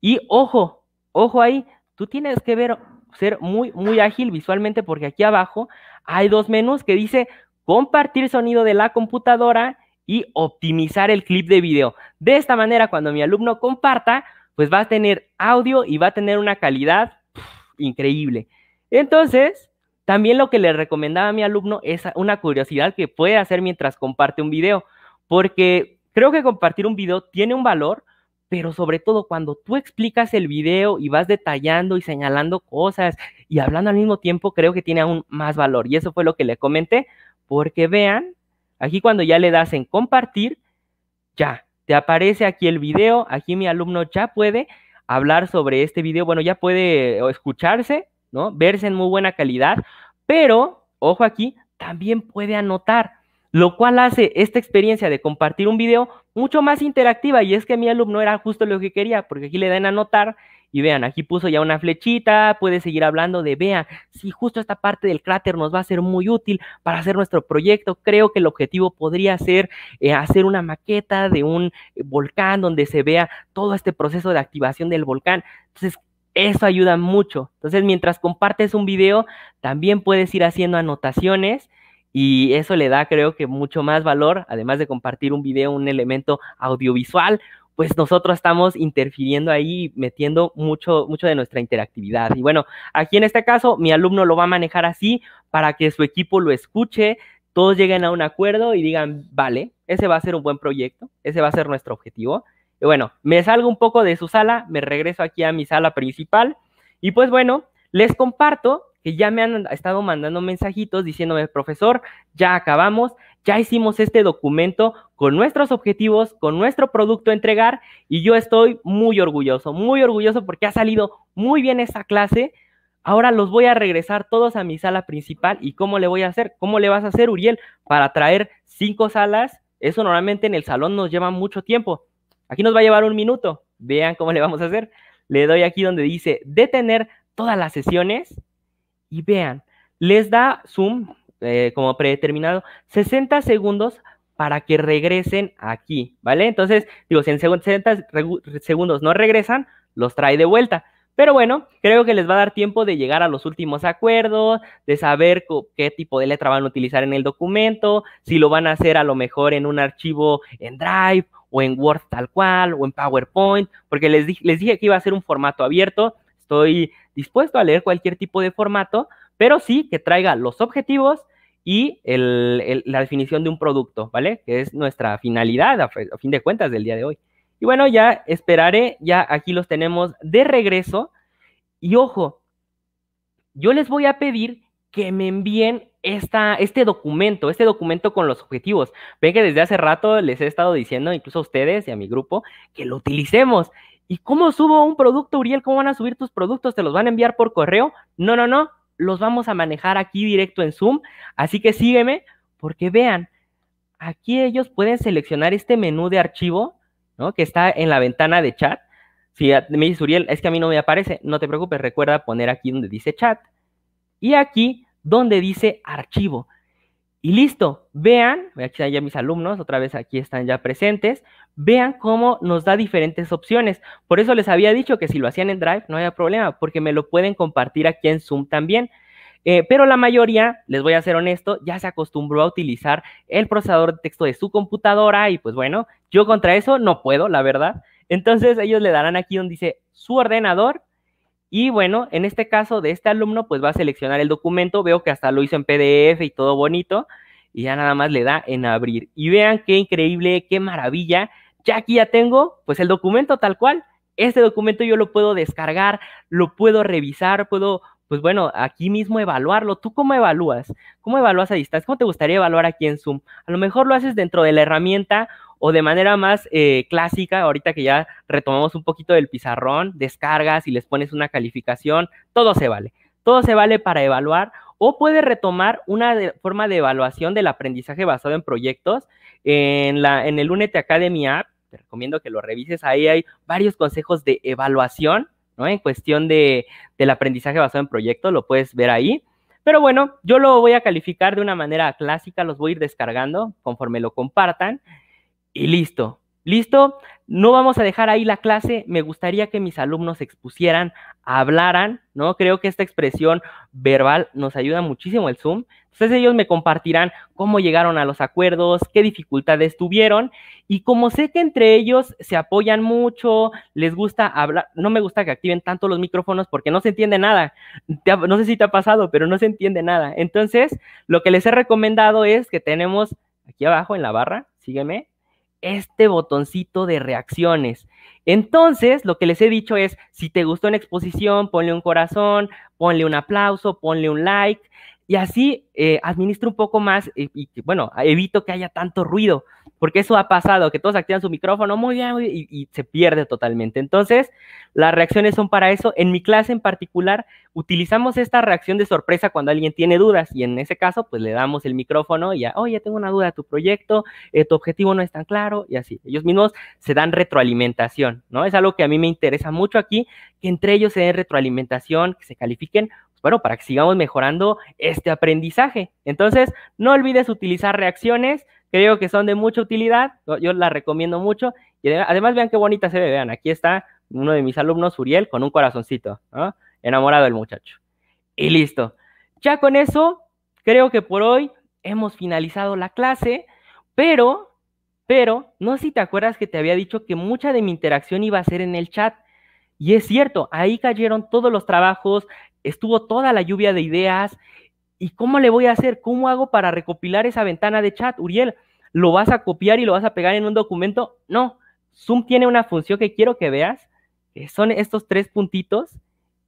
y ojo, ojo ahí, tú tienes que ver, ser muy, muy ágil visualmente porque aquí abajo hay dos menús que dice compartir sonido de la computadora y optimizar el clip de video. De esta manera, cuando mi alumno comparta, pues va a tener audio y va a tener una calidad increíble. Entonces, también lo que le recomendaba a mi alumno es una curiosidad que puede hacer mientras comparte un video, porque creo que compartir un video tiene un valor, pero sobre todo cuando tú explicas el video y vas detallando y señalando cosas y hablando al mismo tiempo, creo que tiene aún más valor. Y eso fue lo que le comenté, porque vean, aquí cuando ya le das en compartir, ya, te aparece aquí el video, aquí mi alumno ya puede hablar sobre este video, bueno, ya puede escucharse, ¿no? Verse en muy buena calidad, pero, ojo aquí, también puede anotar lo cual hace esta experiencia de compartir un video mucho más interactiva. Y es que mi alumno era justo lo que quería, porque aquí le dan a anotar y vean, aquí puso ya una flechita, puede seguir hablando de, vean, si justo esta parte del cráter nos va a ser muy útil para hacer nuestro proyecto, creo que el objetivo podría ser eh, hacer una maqueta de un eh, volcán donde se vea todo este proceso de activación del volcán. Entonces, eso ayuda mucho. Entonces, mientras compartes un video, también puedes ir haciendo anotaciones y eso le da creo que mucho más valor, además de compartir un video, un elemento audiovisual, pues nosotros estamos interfiriendo ahí, metiendo mucho, mucho de nuestra interactividad. Y bueno, aquí en este caso, mi alumno lo va a manejar así para que su equipo lo escuche, todos lleguen a un acuerdo y digan, vale, ese va a ser un buen proyecto, ese va a ser nuestro objetivo. Y bueno, me salgo un poco de su sala, me regreso aquí a mi sala principal y pues bueno, les comparto que ya me han estado mandando mensajitos diciéndome, profesor, ya acabamos, ya hicimos este documento con nuestros objetivos, con nuestro producto a entregar y yo estoy muy orgulloso, muy orgulloso porque ha salido muy bien esta clase. Ahora los voy a regresar todos a mi sala principal y cómo le voy a hacer, cómo le vas a hacer, Uriel, para traer cinco salas. Eso normalmente en el salón nos lleva mucho tiempo. Aquí nos va a llevar un minuto. Vean cómo le vamos a hacer. Le doy aquí donde dice detener todas las sesiones y vean, les da zoom eh, como predeterminado 60 segundos para que regresen aquí, ¿vale? Entonces, digo, si en 60 segundos no regresan, los trae de vuelta. Pero bueno, creo que les va a dar tiempo de llegar a los últimos acuerdos, de saber qué tipo de letra van a utilizar en el documento, si lo van a hacer a lo mejor en un archivo en Drive o en Word tal cual o en PowerPoint, porque les, les dije que iba a ser un formato abierto, Estoy dispuesto a leer cualquier tipo de formato, pero sí que traiga los objetivos y la definición de un producto, ¿vale? Que es nuestra finalidad, a, fin de cuentas, del día de hoy. Y bueno, ya esperaré, ya aquí los tenemos de regreso. Y ojo, yo les voy a pedir que me envíen esta, este documento, este documento con los objetivos. Ven que desde hace rato les he estado diciendo, incluso a ustedes y a mi grupo, que lo utilicemos. ¿Y cómo subo un producto, Uriel? ¿Cómo van a subir tus productos? ¿Te los van a enviar por correo? No, no, no. Los vamos a manejar aquí directo en Zoom. Así que sígueme porque vean, aquí ellos pueden seleccionar este menú de archivo, ¿no? Que está en la ventana de chat. Si me dice Uriel, es que a mí no me aparece, no te preocupes, recuerda poner aquí donde dice chat y aquí donde dice archivo. Y listo, vean, aquí están ya mis alumnos, otra vez aquí están ya presentes vean cómo nos da diferentes opciones. Por eso les había dicho que si lo hacían en Drive no había problema, porque me lo pueden compartir aquí en Zoom también. Eh, pero la mayoría, les voy a ser honesto, ya se acostumbró a utilizar el procesador de texto de su computadora y pues bueno, yo contra eso no puedo, la verdad. Entonces ellos le darán aquí donde dice su ordenador y bueno, en este caso de este alumno pues va a seleccionar el documento, veo que hasta lo hizo en PDF y todo bonito y ya nada más le da en abrir. Y vean qué increíble, qué maravilla ya aquí ya tengo pues el documento tal cual. Este documento yo lo puedo descargar, lo puedo revisar, puedo, pues bueno, aquí mismo evaluarlo. ¿Tú cómo evalúas? ¿Cómo evalúas a distancia? ¿Cómo te gustaría evaluar aquí en Zoom? A lo mejor lo haces dentro de la herramienta o de manera más eh, clásica, ahorita que ya retomamos un poquito del pizarrón, descargas y les pones una calificación, todo se vale. Todo se vale para evaluar o puede retomar una forma de evaluación del aprendizaje basado en proyectos. En, la, en el Unete Academy App te recomiendo que lo revises. Ahí hay varios consejos de evaluación, ¿no? En cuestión del aprendizaje basado en proyectos, lo puedes ver ahí. Pero bueno, yo lo voy a calificar de una manera clásica, los voy a ir descargando conforme lo compartan y listo. ¿Listo? No vamos a dejar ahí la clase. Me gustaría que mis alumnos expusieran, hablaran, ¿no? Creo que esta expresión verbal nos ayuda muchísimo el Zoom. Entonces ellos me compartirán cómo llegaron a los acuerdos, qué dificultades tuvieron y como sé que entre ellos se apoyan mucho, les gusta hablar, no me gusta que activen tanto los micrófonos porque no se entiende nada. no sé si te ha pasado, pero no se entiende nada. Entonces, lo que les he recomendado es que tenemos aquí abajo en la barra, sígueme, este botoncito de reacciones. Entonces, lo que les he dicho es, si te gustó una exposición, ponle un corazón, ponle un aplauso, ponle un like y así eh, administro un poco más eh, y, bueno, evito que haya tanto ruido, porque eso ha pasado, que todos activan su micrófono muy bien, y, se pierde totalmente. Entonces, las reacciones son para eso. En mi clase en particular, utilizamos esta reacción de sorpresa cuando alguien tiene dudas y en ese caso, pues le damos el micrófono y ya, oye, tengo una duda de tu proyecto, eh, tu objetivo no es tan claro y así. Ellos mismos se dan retroalimentación, ¿no? Es algo que a mí me interesa mucho aquí, que entre ellos se den retroalimentación, que se califiquen bueno, para que sigamos mejorando este aprendizaje. Entonces, no olvides utilizar reacciones, creo que son de mucha utilidad, yo las recomiendo mucho. Y además, vean qué bonita se ve, vean, aquí está uno de mis alumnos, Uriel, con un corazoncito, enamorado el muchacho. Y listo. Ya con eso, creo que por hoy hemos finalizado la clase, pero, pero, no sé si te acuerdas que te había dicho que mucha de mi interacción iba a ser en el chat. Y es cierto, ahí cayeron todos los trabajos estuvo toda la lluvia de ideas. ¿Y cómo le voy a hacer? ¿Cómo hago para recopilar esa ventana de chat, Uriel? ¿Lo vas a copiar y lo vas a pegar en un documento? No, Zoom tiene una función que quiero que veas, que son estos tres puntitos.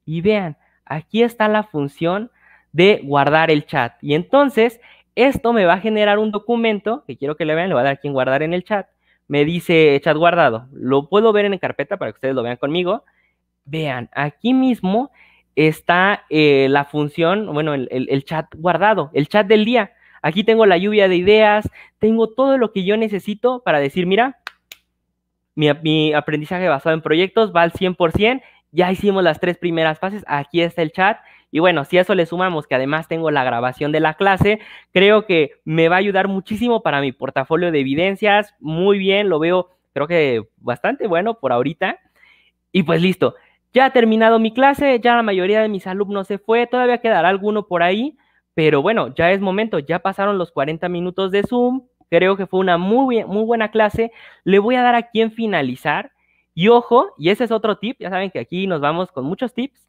Y vean, aquí está la función de guardar el chat. Y entonces, esto me va a generar un documento que quiero que le vean, le voy a dar aquí en guardar en el chat. Me dice chat guardado. Lo puedo ver en carpeta para que ustedes lo vean conmigo. Vean, aquí mismo está eh, la función, bueno, el, el, chat guardado, el chat del día. Aquí tengo la lluvia de ideas, tengo todo lo que yo necesito para decir, mira, mi, mi aprendizaje basado en proyectos va al 100%, ya hicimos las tres primeras fases, aquí está el chat. Y bueno, si a eso le sumamos que además tengo la grabación de la clase, creo que me va a ayudar muchísimo para mi portafolio de evidencias. Muy bien, lo veo, creo que bastante bueno por ahorita. Y pues listo, ya ha terminado mi clase, ya la mayoría de mis alumnos se fue, todavía quedará alguno por ahí, pero bueno, ya es momento, ya pasaron los 40 minutos de Zoom, creo que fue una muy, muy buena clase. Le voy a dar a quien finalizar. Y ojo, y ese es otro tip, ya saben que aquí nos vamos con muchos tips.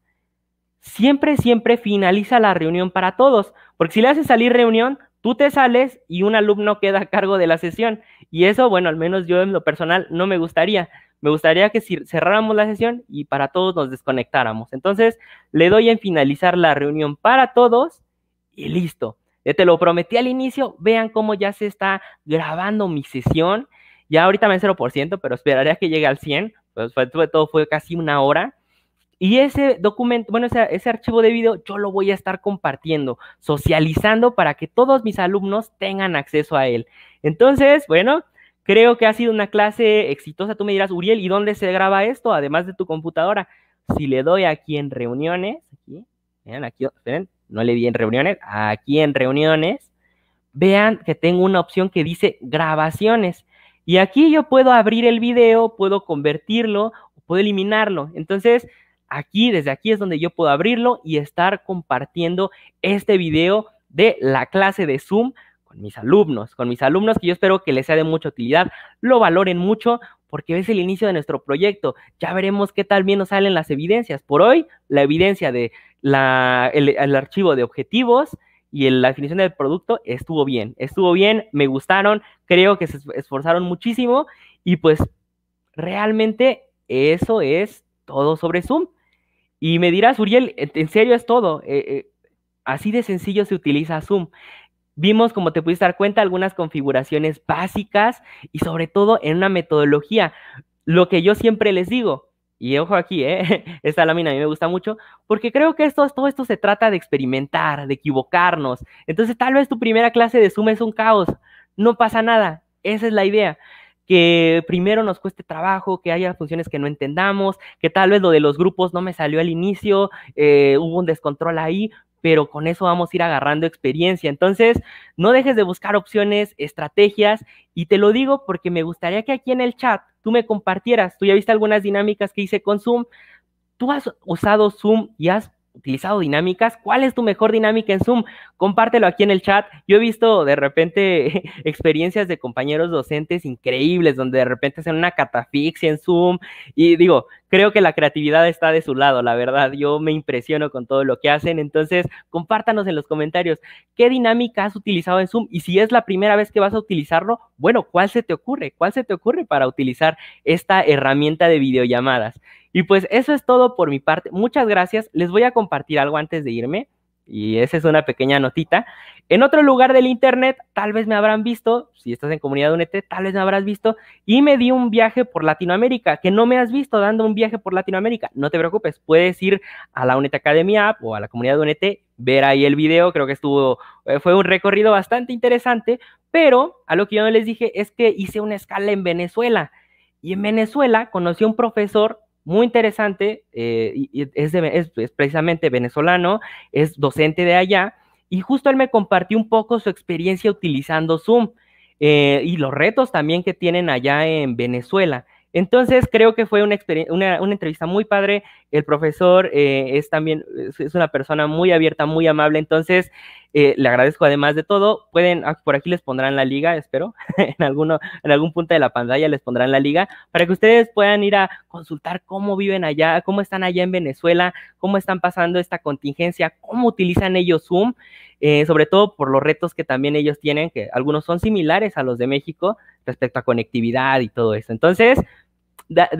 Siempre, siempre finaliza la reunión para todos, porque si le haces salir reunión, tú te sales y un alumno queda a cargo de la sesión. Y eso, bueno, al menos yo en lo personal no me gustaría me gustaría que cerráramos la sesión y para todos nos desconectáramos. Entonces, le doy en finalizar la reunión para todos y listo. Ya te lo prometí al inicio, vean cómo ya se está grabando mi sesión. Ya ahorita me en 0%, pero esperaría que llegue al 100. Pues fue, todo fue casi una hora. Y ese documento, bueno, ese, archivo de video yo lo voy a estar compartiendo, socializando para que todos mis alumnos tengan acceso a él. Entonces, bueno, Creo que ha sido una clase exitosa. Tú me dirás, Uriel, ¿y dónde se graba esto? Además de tu computadora. Si le doy aquí en reuniones, aquí, vean, aquí, no le di en reuniones, aquí en reuniones, vean que tengo una opción que dice grabaciones. Y aquí yo puedo abrir el video, puedo convertirlo, puedo eliminarlo. Entonces, aquí, desde aquí es donde yo puedo abrirlo y estar compartiendo este video de la clase de Zoom mis alumnos, con mis alumnos que yo espero que les sea de mucha utilidad, lo valoren mucho porque es el inicio de nuestro proyecto. Ya veremos qué tal bien nos salen las evidencias. Por hoy, la evidencia de la, el, archivo de objetivos y la definición del producto estuvo bien, estuvo bien, me gustaron, creo que se esforzaron muchísimo y pues realmente eso es todo sobre Zoom. Y me dirás, Uriel, en serio es todo. Eh, eh, así de sencillo se utiliza Zoom. Vimos, como te pudiste dar cuenta, algunas configuraciones básicas y sobre todo en una metodología. Lo que yo siempre les digo, y ojo aquí, ¿eh? esta lámina a mí me gusta mucho, porque creo que esto, todo esto se trata de experimentar, de equivocarnos. Entonces tal vez tu primera clase de Zoom es un caos, no pasa nada, esa es la idea que primero nos cueste trabajo, que haya funciones que no entendamos, que tal vez lo de los grupos no me salió al inicio, eh, hubo un descontrol ahí, pero con eso vamos a ir agarrando experiencia. Entonces, no dejes de buscar opciones, estrategias, y te lo digo porque me gustaría que aquí en el chat tú me compartieras, tú ya viste algunas dinámicas que hice con Zoom, tú has usado Zoom y has utilizado dinámicas, ¿cuál es tu mejor dinámica en Zoom? Compártelo aquí en el chat. Yo he visto de repente experiencias de compañeros docentes increíbles donde de repente hacen una catafixia en Zoom y digo, creo que la creatividad está de su lado, la verdad. Yo me impresiono con todo lo que hacen. Entonces, compártanos en los comentarios qué dinámica has utilizado en Zoom y si es la primera vez que vas a utilizarlo, bueno, ¿cuál se te ocurre? ¿Cuál se te ocurre para utilizar esta herramienta de videollamadas? Y pues eso es todo por mi parte. Muchas gracias. Les voy a compartir algo antes de irme. Y esa es una pequeña notita. En otro lugar del internet, tal vez me habrán visto, si estás en comunidad UNET, tal vez me habrás visto, y me di un viaje por Latinoamérica, que no me has visto dando un viaje por Latinoamérica. No te preocupes, puedes ir a la UNET Academy App o a la comunidad UNET, ver ahí el video, creo que estuvo, eh, fue un recorrido bastante interesante, pero a lo que yo no les dije es que hice una escala en Venezuela, y en Venezuela conocí a un profesor muy interesante, eh, y es, precisamente venezolano, es docente de allá, y justo él me compartió un poco su experiencia utilizando Zoom eh, y los retos también que tienen allá en Venezuela. Entonces, creo que fue una, una, entrevista muy padre. El profesor eh, es también es una persona muy abierta, muy amable. Entonces, eh, le agradezco además de todo. Pueden, ah, por aquí les pondrán la liga, espero, en, alguno, en algún punto de la pantalla les pondrán la liga, para que ustedes puedan ir a consultar cómo viven allá, cómo están allá en Venezuela, cómo están pasando esta contingencia, cómo utilizan ellos Zoom, eh, sobre todo por los retos que también ellos tienen, que algunos son similares a los de México respecto a conectividad y todo eso. Entonces,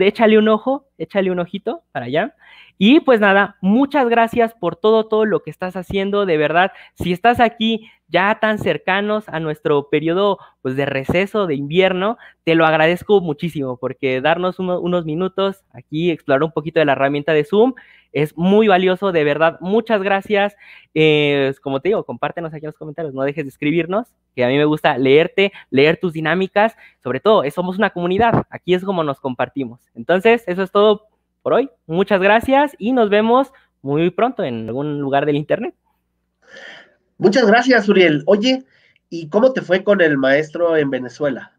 échale un ojo, échale un ojito para allá. Y pues nada, muchas gracias por todo, todo lo que estás haciendo, de verdad. Si estás aquí, ya tan cercanos a nuestro periodo pues, de receso de invierno, te lo agradezco muchísimo porque darnos unos minutos aquí, explorar un poquito de la herramienta de Zoom, es muy valioso, de verdad, muchas gracias. Eh, como te digo, compártenos aquí en los comentarios, no dejes de escribirnos, que a mí me gusta leerte, leer tus dinámicas, sobre todo, somos una comunidad, aquí es como nos compartimos. Entonces, eso es todo por hoy, muchas gracias y nos vemos muy pronto en algún lugar del Internet. Muchas gracias, Uriel. Oye, ¿y cómo te fue con el maestro en Venezuela?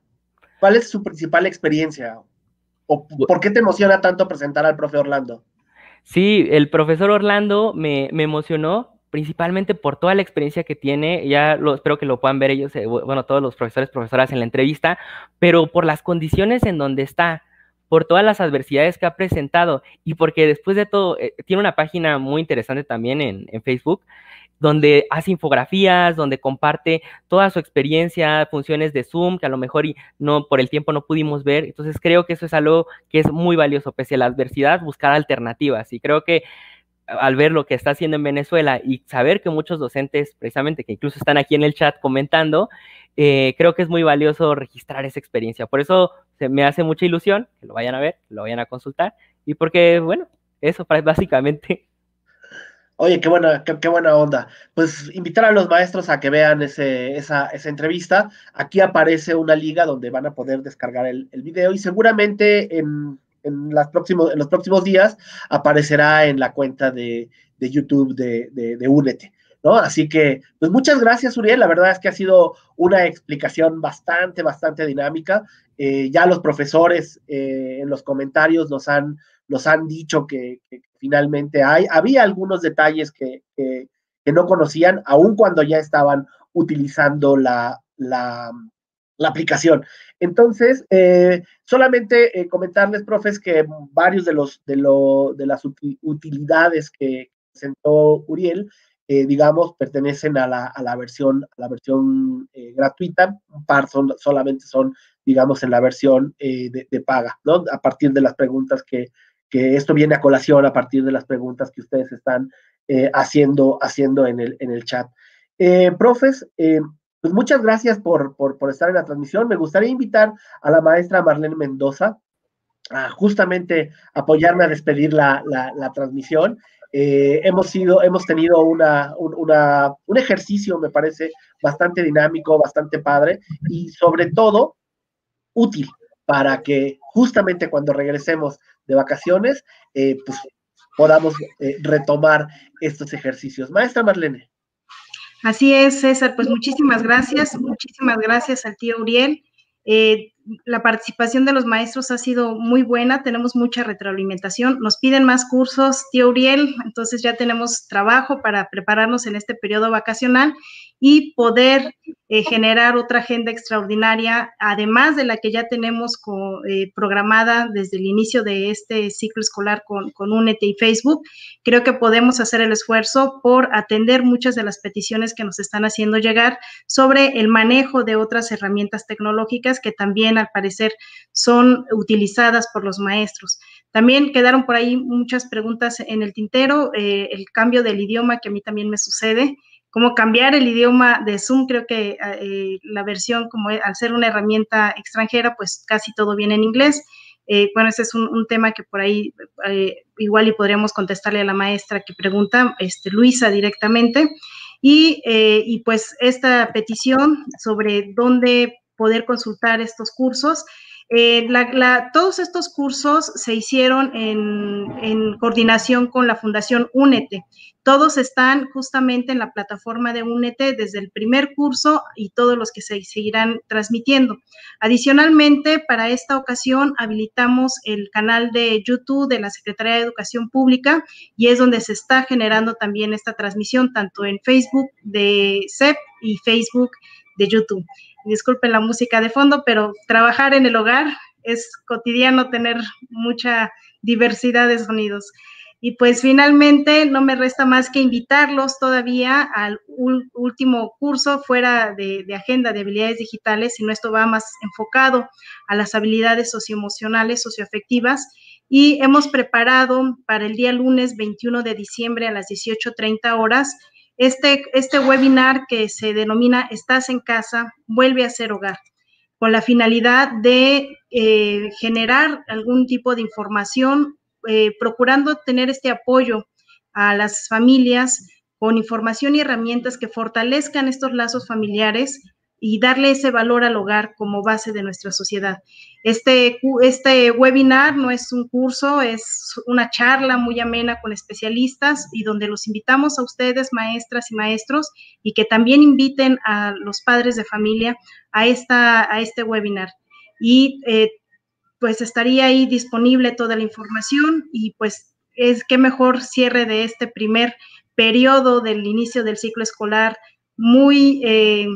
¿Cuál es su principal experiencia? ¿O ¿Por qué te emociona tanto presentar al profe Orlando? Sí, el profesor Orlando me, emocionó principalmente por toda la experiencia que tiene, ya lo, espero que lo puedan ver ellos, eh, bueno, todos los profesores, profesoras en la entrevista, pero por las condiciones en donde está, por todas las adversidades que ha presentado y porque después de todo, eh, tiene una página muy interesante también en, en Facebook, donde hace infografías, donde comparte toda su experiencia, funciones de Zoom, que a lo mejor no por el tiempo no pudimos ver. Entonces creo que eso es algo que es muy valioso, pese a la adversidad, buscar alternativas. Y creo que al ver lo que está haciendo en Venezuela y saber que muchos docentes, precisamente, que incluso están aquí en el chat comentando, eh, creo que es muy valioso registrar esa experiencia. Por eso se me hace mucha ilusión que lo vayan a ver, lo vayan a consultar y porque, bueno, eso básicamente. Oye, qué buena, qué, buena onda. Pues invitar a los maestros a que vean esa, entrevista. Aquí aparece una liga donde van a poder descargar el, video y seguramente en, las próximos, en, los próximos días aparecerá en la cuenta de, YouTube de, de, Únete. ¿No? Así que, pues muchas gracias, Uriel. La verdad es que ha sido una explicación bastante, bastante dinámica. Eh, ya los profesores eh, en los comentarios nos han, nos han dicho que finalmente hay. Había algunos detalles que, no conocían, aun cuando ya estaban utilizando la, la, aplicación. Entonces, eh, solamente eh, comentarles, profes, que varios de, los, de, lo, de las utilidades que presentó Uriel, eh, digamos, pertenecen a la, a la, versión, la versión gratuita, un par solamente son, digamos, en la versión de, de, paga, ¿no? A partir de las preguntas que, que esto viene a colación a partir de las preguntas que ustedes están eh, haciendo, haciendo en, el, en el chat. Eh, profes, eh, pues muchas gracias por, estar en la transmisión. Me gustaría invitar a la maestra Marlene Mendoza a justamente apoyarme a despedir la, transmisión. hemos, hemos tenido un ejercicio, me parece, bastante dinámico, bastante padre y sobre todo útil para que justamente cuando regresemos de vacaciones, eh, pues podamos eh, retomar estos ejercicios. Maestra Marlene. Así es, César, pues muchísimas gracias, muchísimas gracias al tío Uriel. Eh, la participación de los maestros ha sido muy buena, tenemos mucha retroalimentación, nos piden más cursos, tío Uriel, entonces ya tenemos trabajo para prepararnos en este periodo vacacional y poder eh, generar otra agenda extraordinaria, además de la que ya tenemos eh, programada desde el inicio de este ciclo escolar con, con y Facebook. Creo que podemos hacer el esfuerzo por atender muchas de las peticiones que nos están haciendo llegar sobre el manejo de otras herramientas tecnológicas que también al parecer son utilizadas por los maestros. También quedaron por ahí muchas preguntas en el tintero, eh, el cambio del idioma que a mí también me sucede, cómo cambiar el idioma de Zoom, creo que eh, eh, la versión, como al ser una herramienta extranjera, pues casi todo viene en inglés. bueno, ese es un, tema que por ahí igual y podríamos contestarle a la maestra que pregunta, este, Luisa, directamente. y, pues esta petición sobre dónde poder consultar estos cursos. Eh, todos estos cursos se hicieron en, coordinación con la Fundación Únete. Todos están justamente en la plataforma de Únete desde el primer curso y todos los que se seguirán transmitiendo. Adicionalmente, para esta ocasión habilitamos el canal de YouTube de la Secretaría de Educación Pública y es donde se está generando también esta transmisión, tanto en Facebook de CEP y Facebook de YouTube. Disculpen la música de fondo, pero trabajar en el hogar es cotidiano tener mucha diversidad de sonidos. Y pues finalmente no me resta más que invitarlos todavía al último curso fuera de, agenda de habilidades digitales, sino esto va más enfocado a las habilidades socioemocionales, socioafectivas. Y hemos preparado para el día lunes 21 de diciembre a las 18.30 horas este, este, webinar que se denomina Estás en casa, vuelve a ser hogar, con la finalidad de eh, generar algún tipo de información, eh, procurando tener este apoyo a las familias con información y herramientas que fortalezcan estos lazos familiares y darle ese valor al hogar como base de nuestra sociedad. Este, este webinar no es un curso, es una charla muy amena con especialistas y donde los invitamos a ustedes, maestras y maestros, y que también inviten a los padres de familia a, esta, a este webinar. Y eh, pues estaría ahí disponible toda la información y pues es qué mejor cierre de este primer periodo del inicio del ciclo escolar muy... Eh,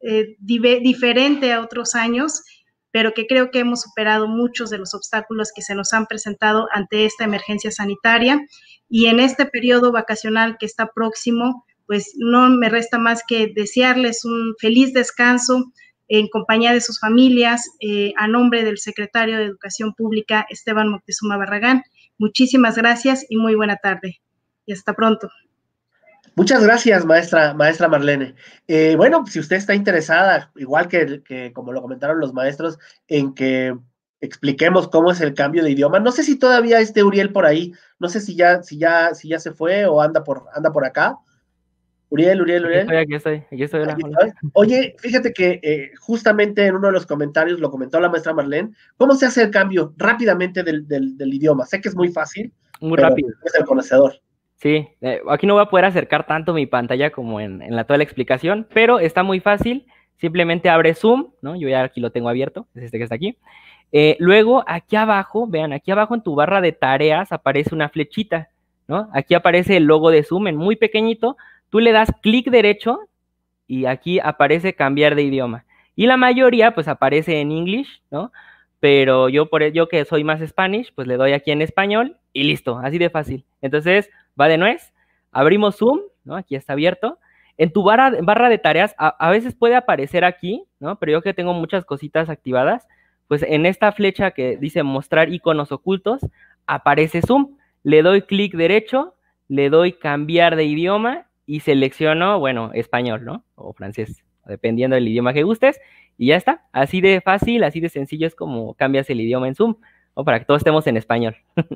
eh, diferente a otros años, pero que creo que hemos superado muchos de los obstáculos que se nos han presentado ante esta emergencia sanitaria. Y en este periodo vacacional que está próximo, pues no me resta más que desearles un feliz descanso en compañía de sus familias, eh, a nombre del secretario de Educación Pública, Esteban Moctezuma Barragán. Muchísimas gracias y muy buena tarde. Y hasta pronto. Muchas gracias, maestra, maestra Marlene. Eh, bueno, si usted está interesada, igual que, como lo comentaron los maestros, en que expliquemos cómo es el cambio de idioma. No sé si todavía esté Uriel por ahí, no sé si ya, si ya, si ya se fue o anda por, anda por acá. Uriel, Uriel, Uriel. Aquí Oye, fíjate que eh, justamente en uno de los comentarios lo comentó la maestra Marlene, ¿cómo se hace el cambio rápidamente del, del, del idioma? Sé que es muy fácil. Muy rápido. Es el conocedor. Sí, eh, aquí no voy a poder acercar tanto mi pantalla como en, la, toda la explicación, pero está muy fácil. Simplemente abre Zoom, ¿no? Yo ya aquí lo tengo abierto, es este que está aquí. Eh, luego, aquí abajo, vean, aquí abajo en tu barra de tareas aparece una flechita, ¿no? Aquí aparece el logo de Zoom en muy pequeñito. Tú le das clic derecho y aquí aparece cambiar de idioma. Y la mayoría, pues, aparece en English, ¿no? Pero yo, por, e, yo que soy más Spanish, pues le doy aquí en español y listo, así de fácil. Entonces, va de nuez, abrimos Zoom, ¿no? Aquí está abierto. En tu barra, de tareas, a, veces puede aparecer aquí, ¿no? Pero yo que tengo muchas cositas activadas, pues en esta flecha que dice mostrar iconos ocultos, aparece Zoom. Le doy clic derecho, le doy cambiar de idioma y selecciono, bueno, español, ¿no? O francés, dependiendo del idioma que gustes. Y ya está. Así de fácil, así de sencillo es como cambias el idioma en Zoom, o para que todos estemos en español.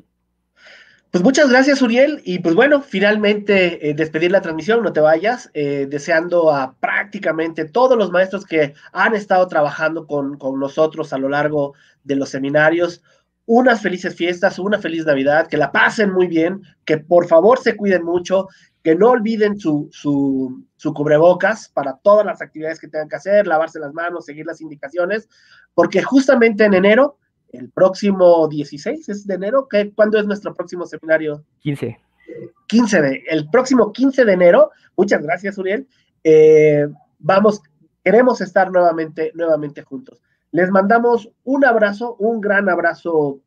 Pues muchas gracias, Uriel. Y pues bueno, finalmente eh, despedir la transmisión, no te vayas, eh, deseando a prácticamente todos los maestros que han estado trabajando con, nosotros a lo largo de los seminarios unas felices fiestas, una feliz Navidad, que la pasen muy bien, que por favor se cuiden mucho, que no olviden su, su cubrebocas para todas las actividades que tengan que hacer, lavarse las manos, seguir las indicaciones, porque justamente en enero el próximo 16 es de enero. ¿Qué, ¿Cuándo es nuestro próximo seminario? 15. 15 de, el próximo 15 de enero. Muchas gracias, Uriel. Eh, vamos, queremos estar nuevamente, nuevamente juntos. Les mandamos un abrazo, un gran abrazo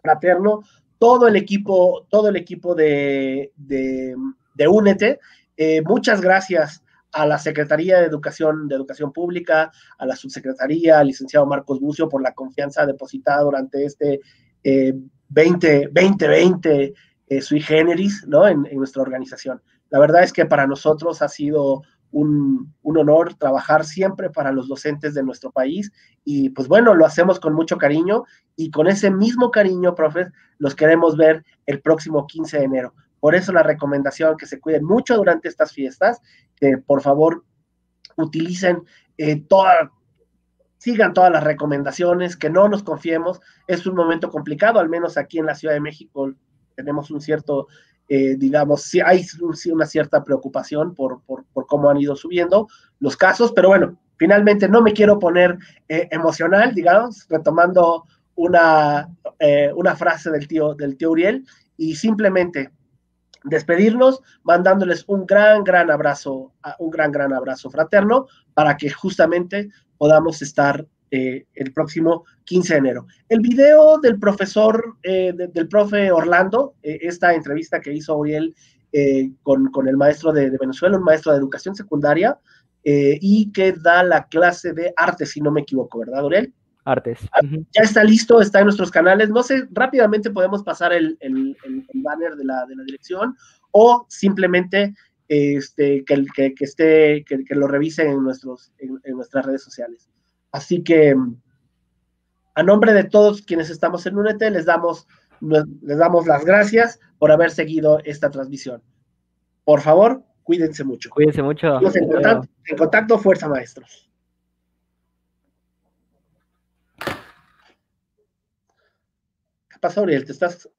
fraterno. Todo el equipo, todo el equipo de, de, Únete. Eh, muchas gracias a la Secretaría de Educación, de Educación Pública, a la subsecretaría, al licenciado Marcos Bucio, por la confianza depositada durante este 2020 eh, eh, sui generis ¿no? En, nuestra organización. La verdad es que para nosotros ha sido un, un, honor trabajar siempre para los docentes de nuestro país y pues bueno, lo hacemos con mucho cariño y con ese mismo cariño, profes, los queremos ver el próximo 15 de enero. Por eso la recomendación que se cuiden mucho durante estas fiestas, que por favor utilicen todas, eh, toda, sigan todas las recomendaciones, que no nos confiemos. Es un momento complicado, al menos aquí en la Ciudad de México tenemos un cierto, eh, digamos, sí, hay una cierta preocupación por, cómo han ido subiendo los casos, pero bueno, finalmente no me quiero poner eh, emocional, digamos, retomando una, una frase del tío, del tío Uriel, y simplemente despedirnos mandándoles un gran, gran abrazo, un gran, gran abrazo fraterno para que justamente podamos estar eh, el próximo 15 de enero. El video del profesor, eh, del profe Orlando, eh, esta entrevista que hizo hoy él con, el maestro de, Venezuela, un maestro de educación secundaria, y que da la clase de arte, si no me equivoco, ¿verdad, Oriel?, Artes. Ah, ya está listo, está en nuestros canales. No sé, rápidamente podemos pasar el, banner de la, de la, dirección o simplemente este, que, que, que esté, que, lo revisen en, nuestros, en, nuestras redes sociales. Así que, a nombre de todos quienes estamos en UNET les damos, les damos las gracias por haber seguido esta transmisión. Por favor, cuídense mucho. Cuídense mucho. en, contacto, en contacto, fuerza maestros. pasa, Oriel, te estás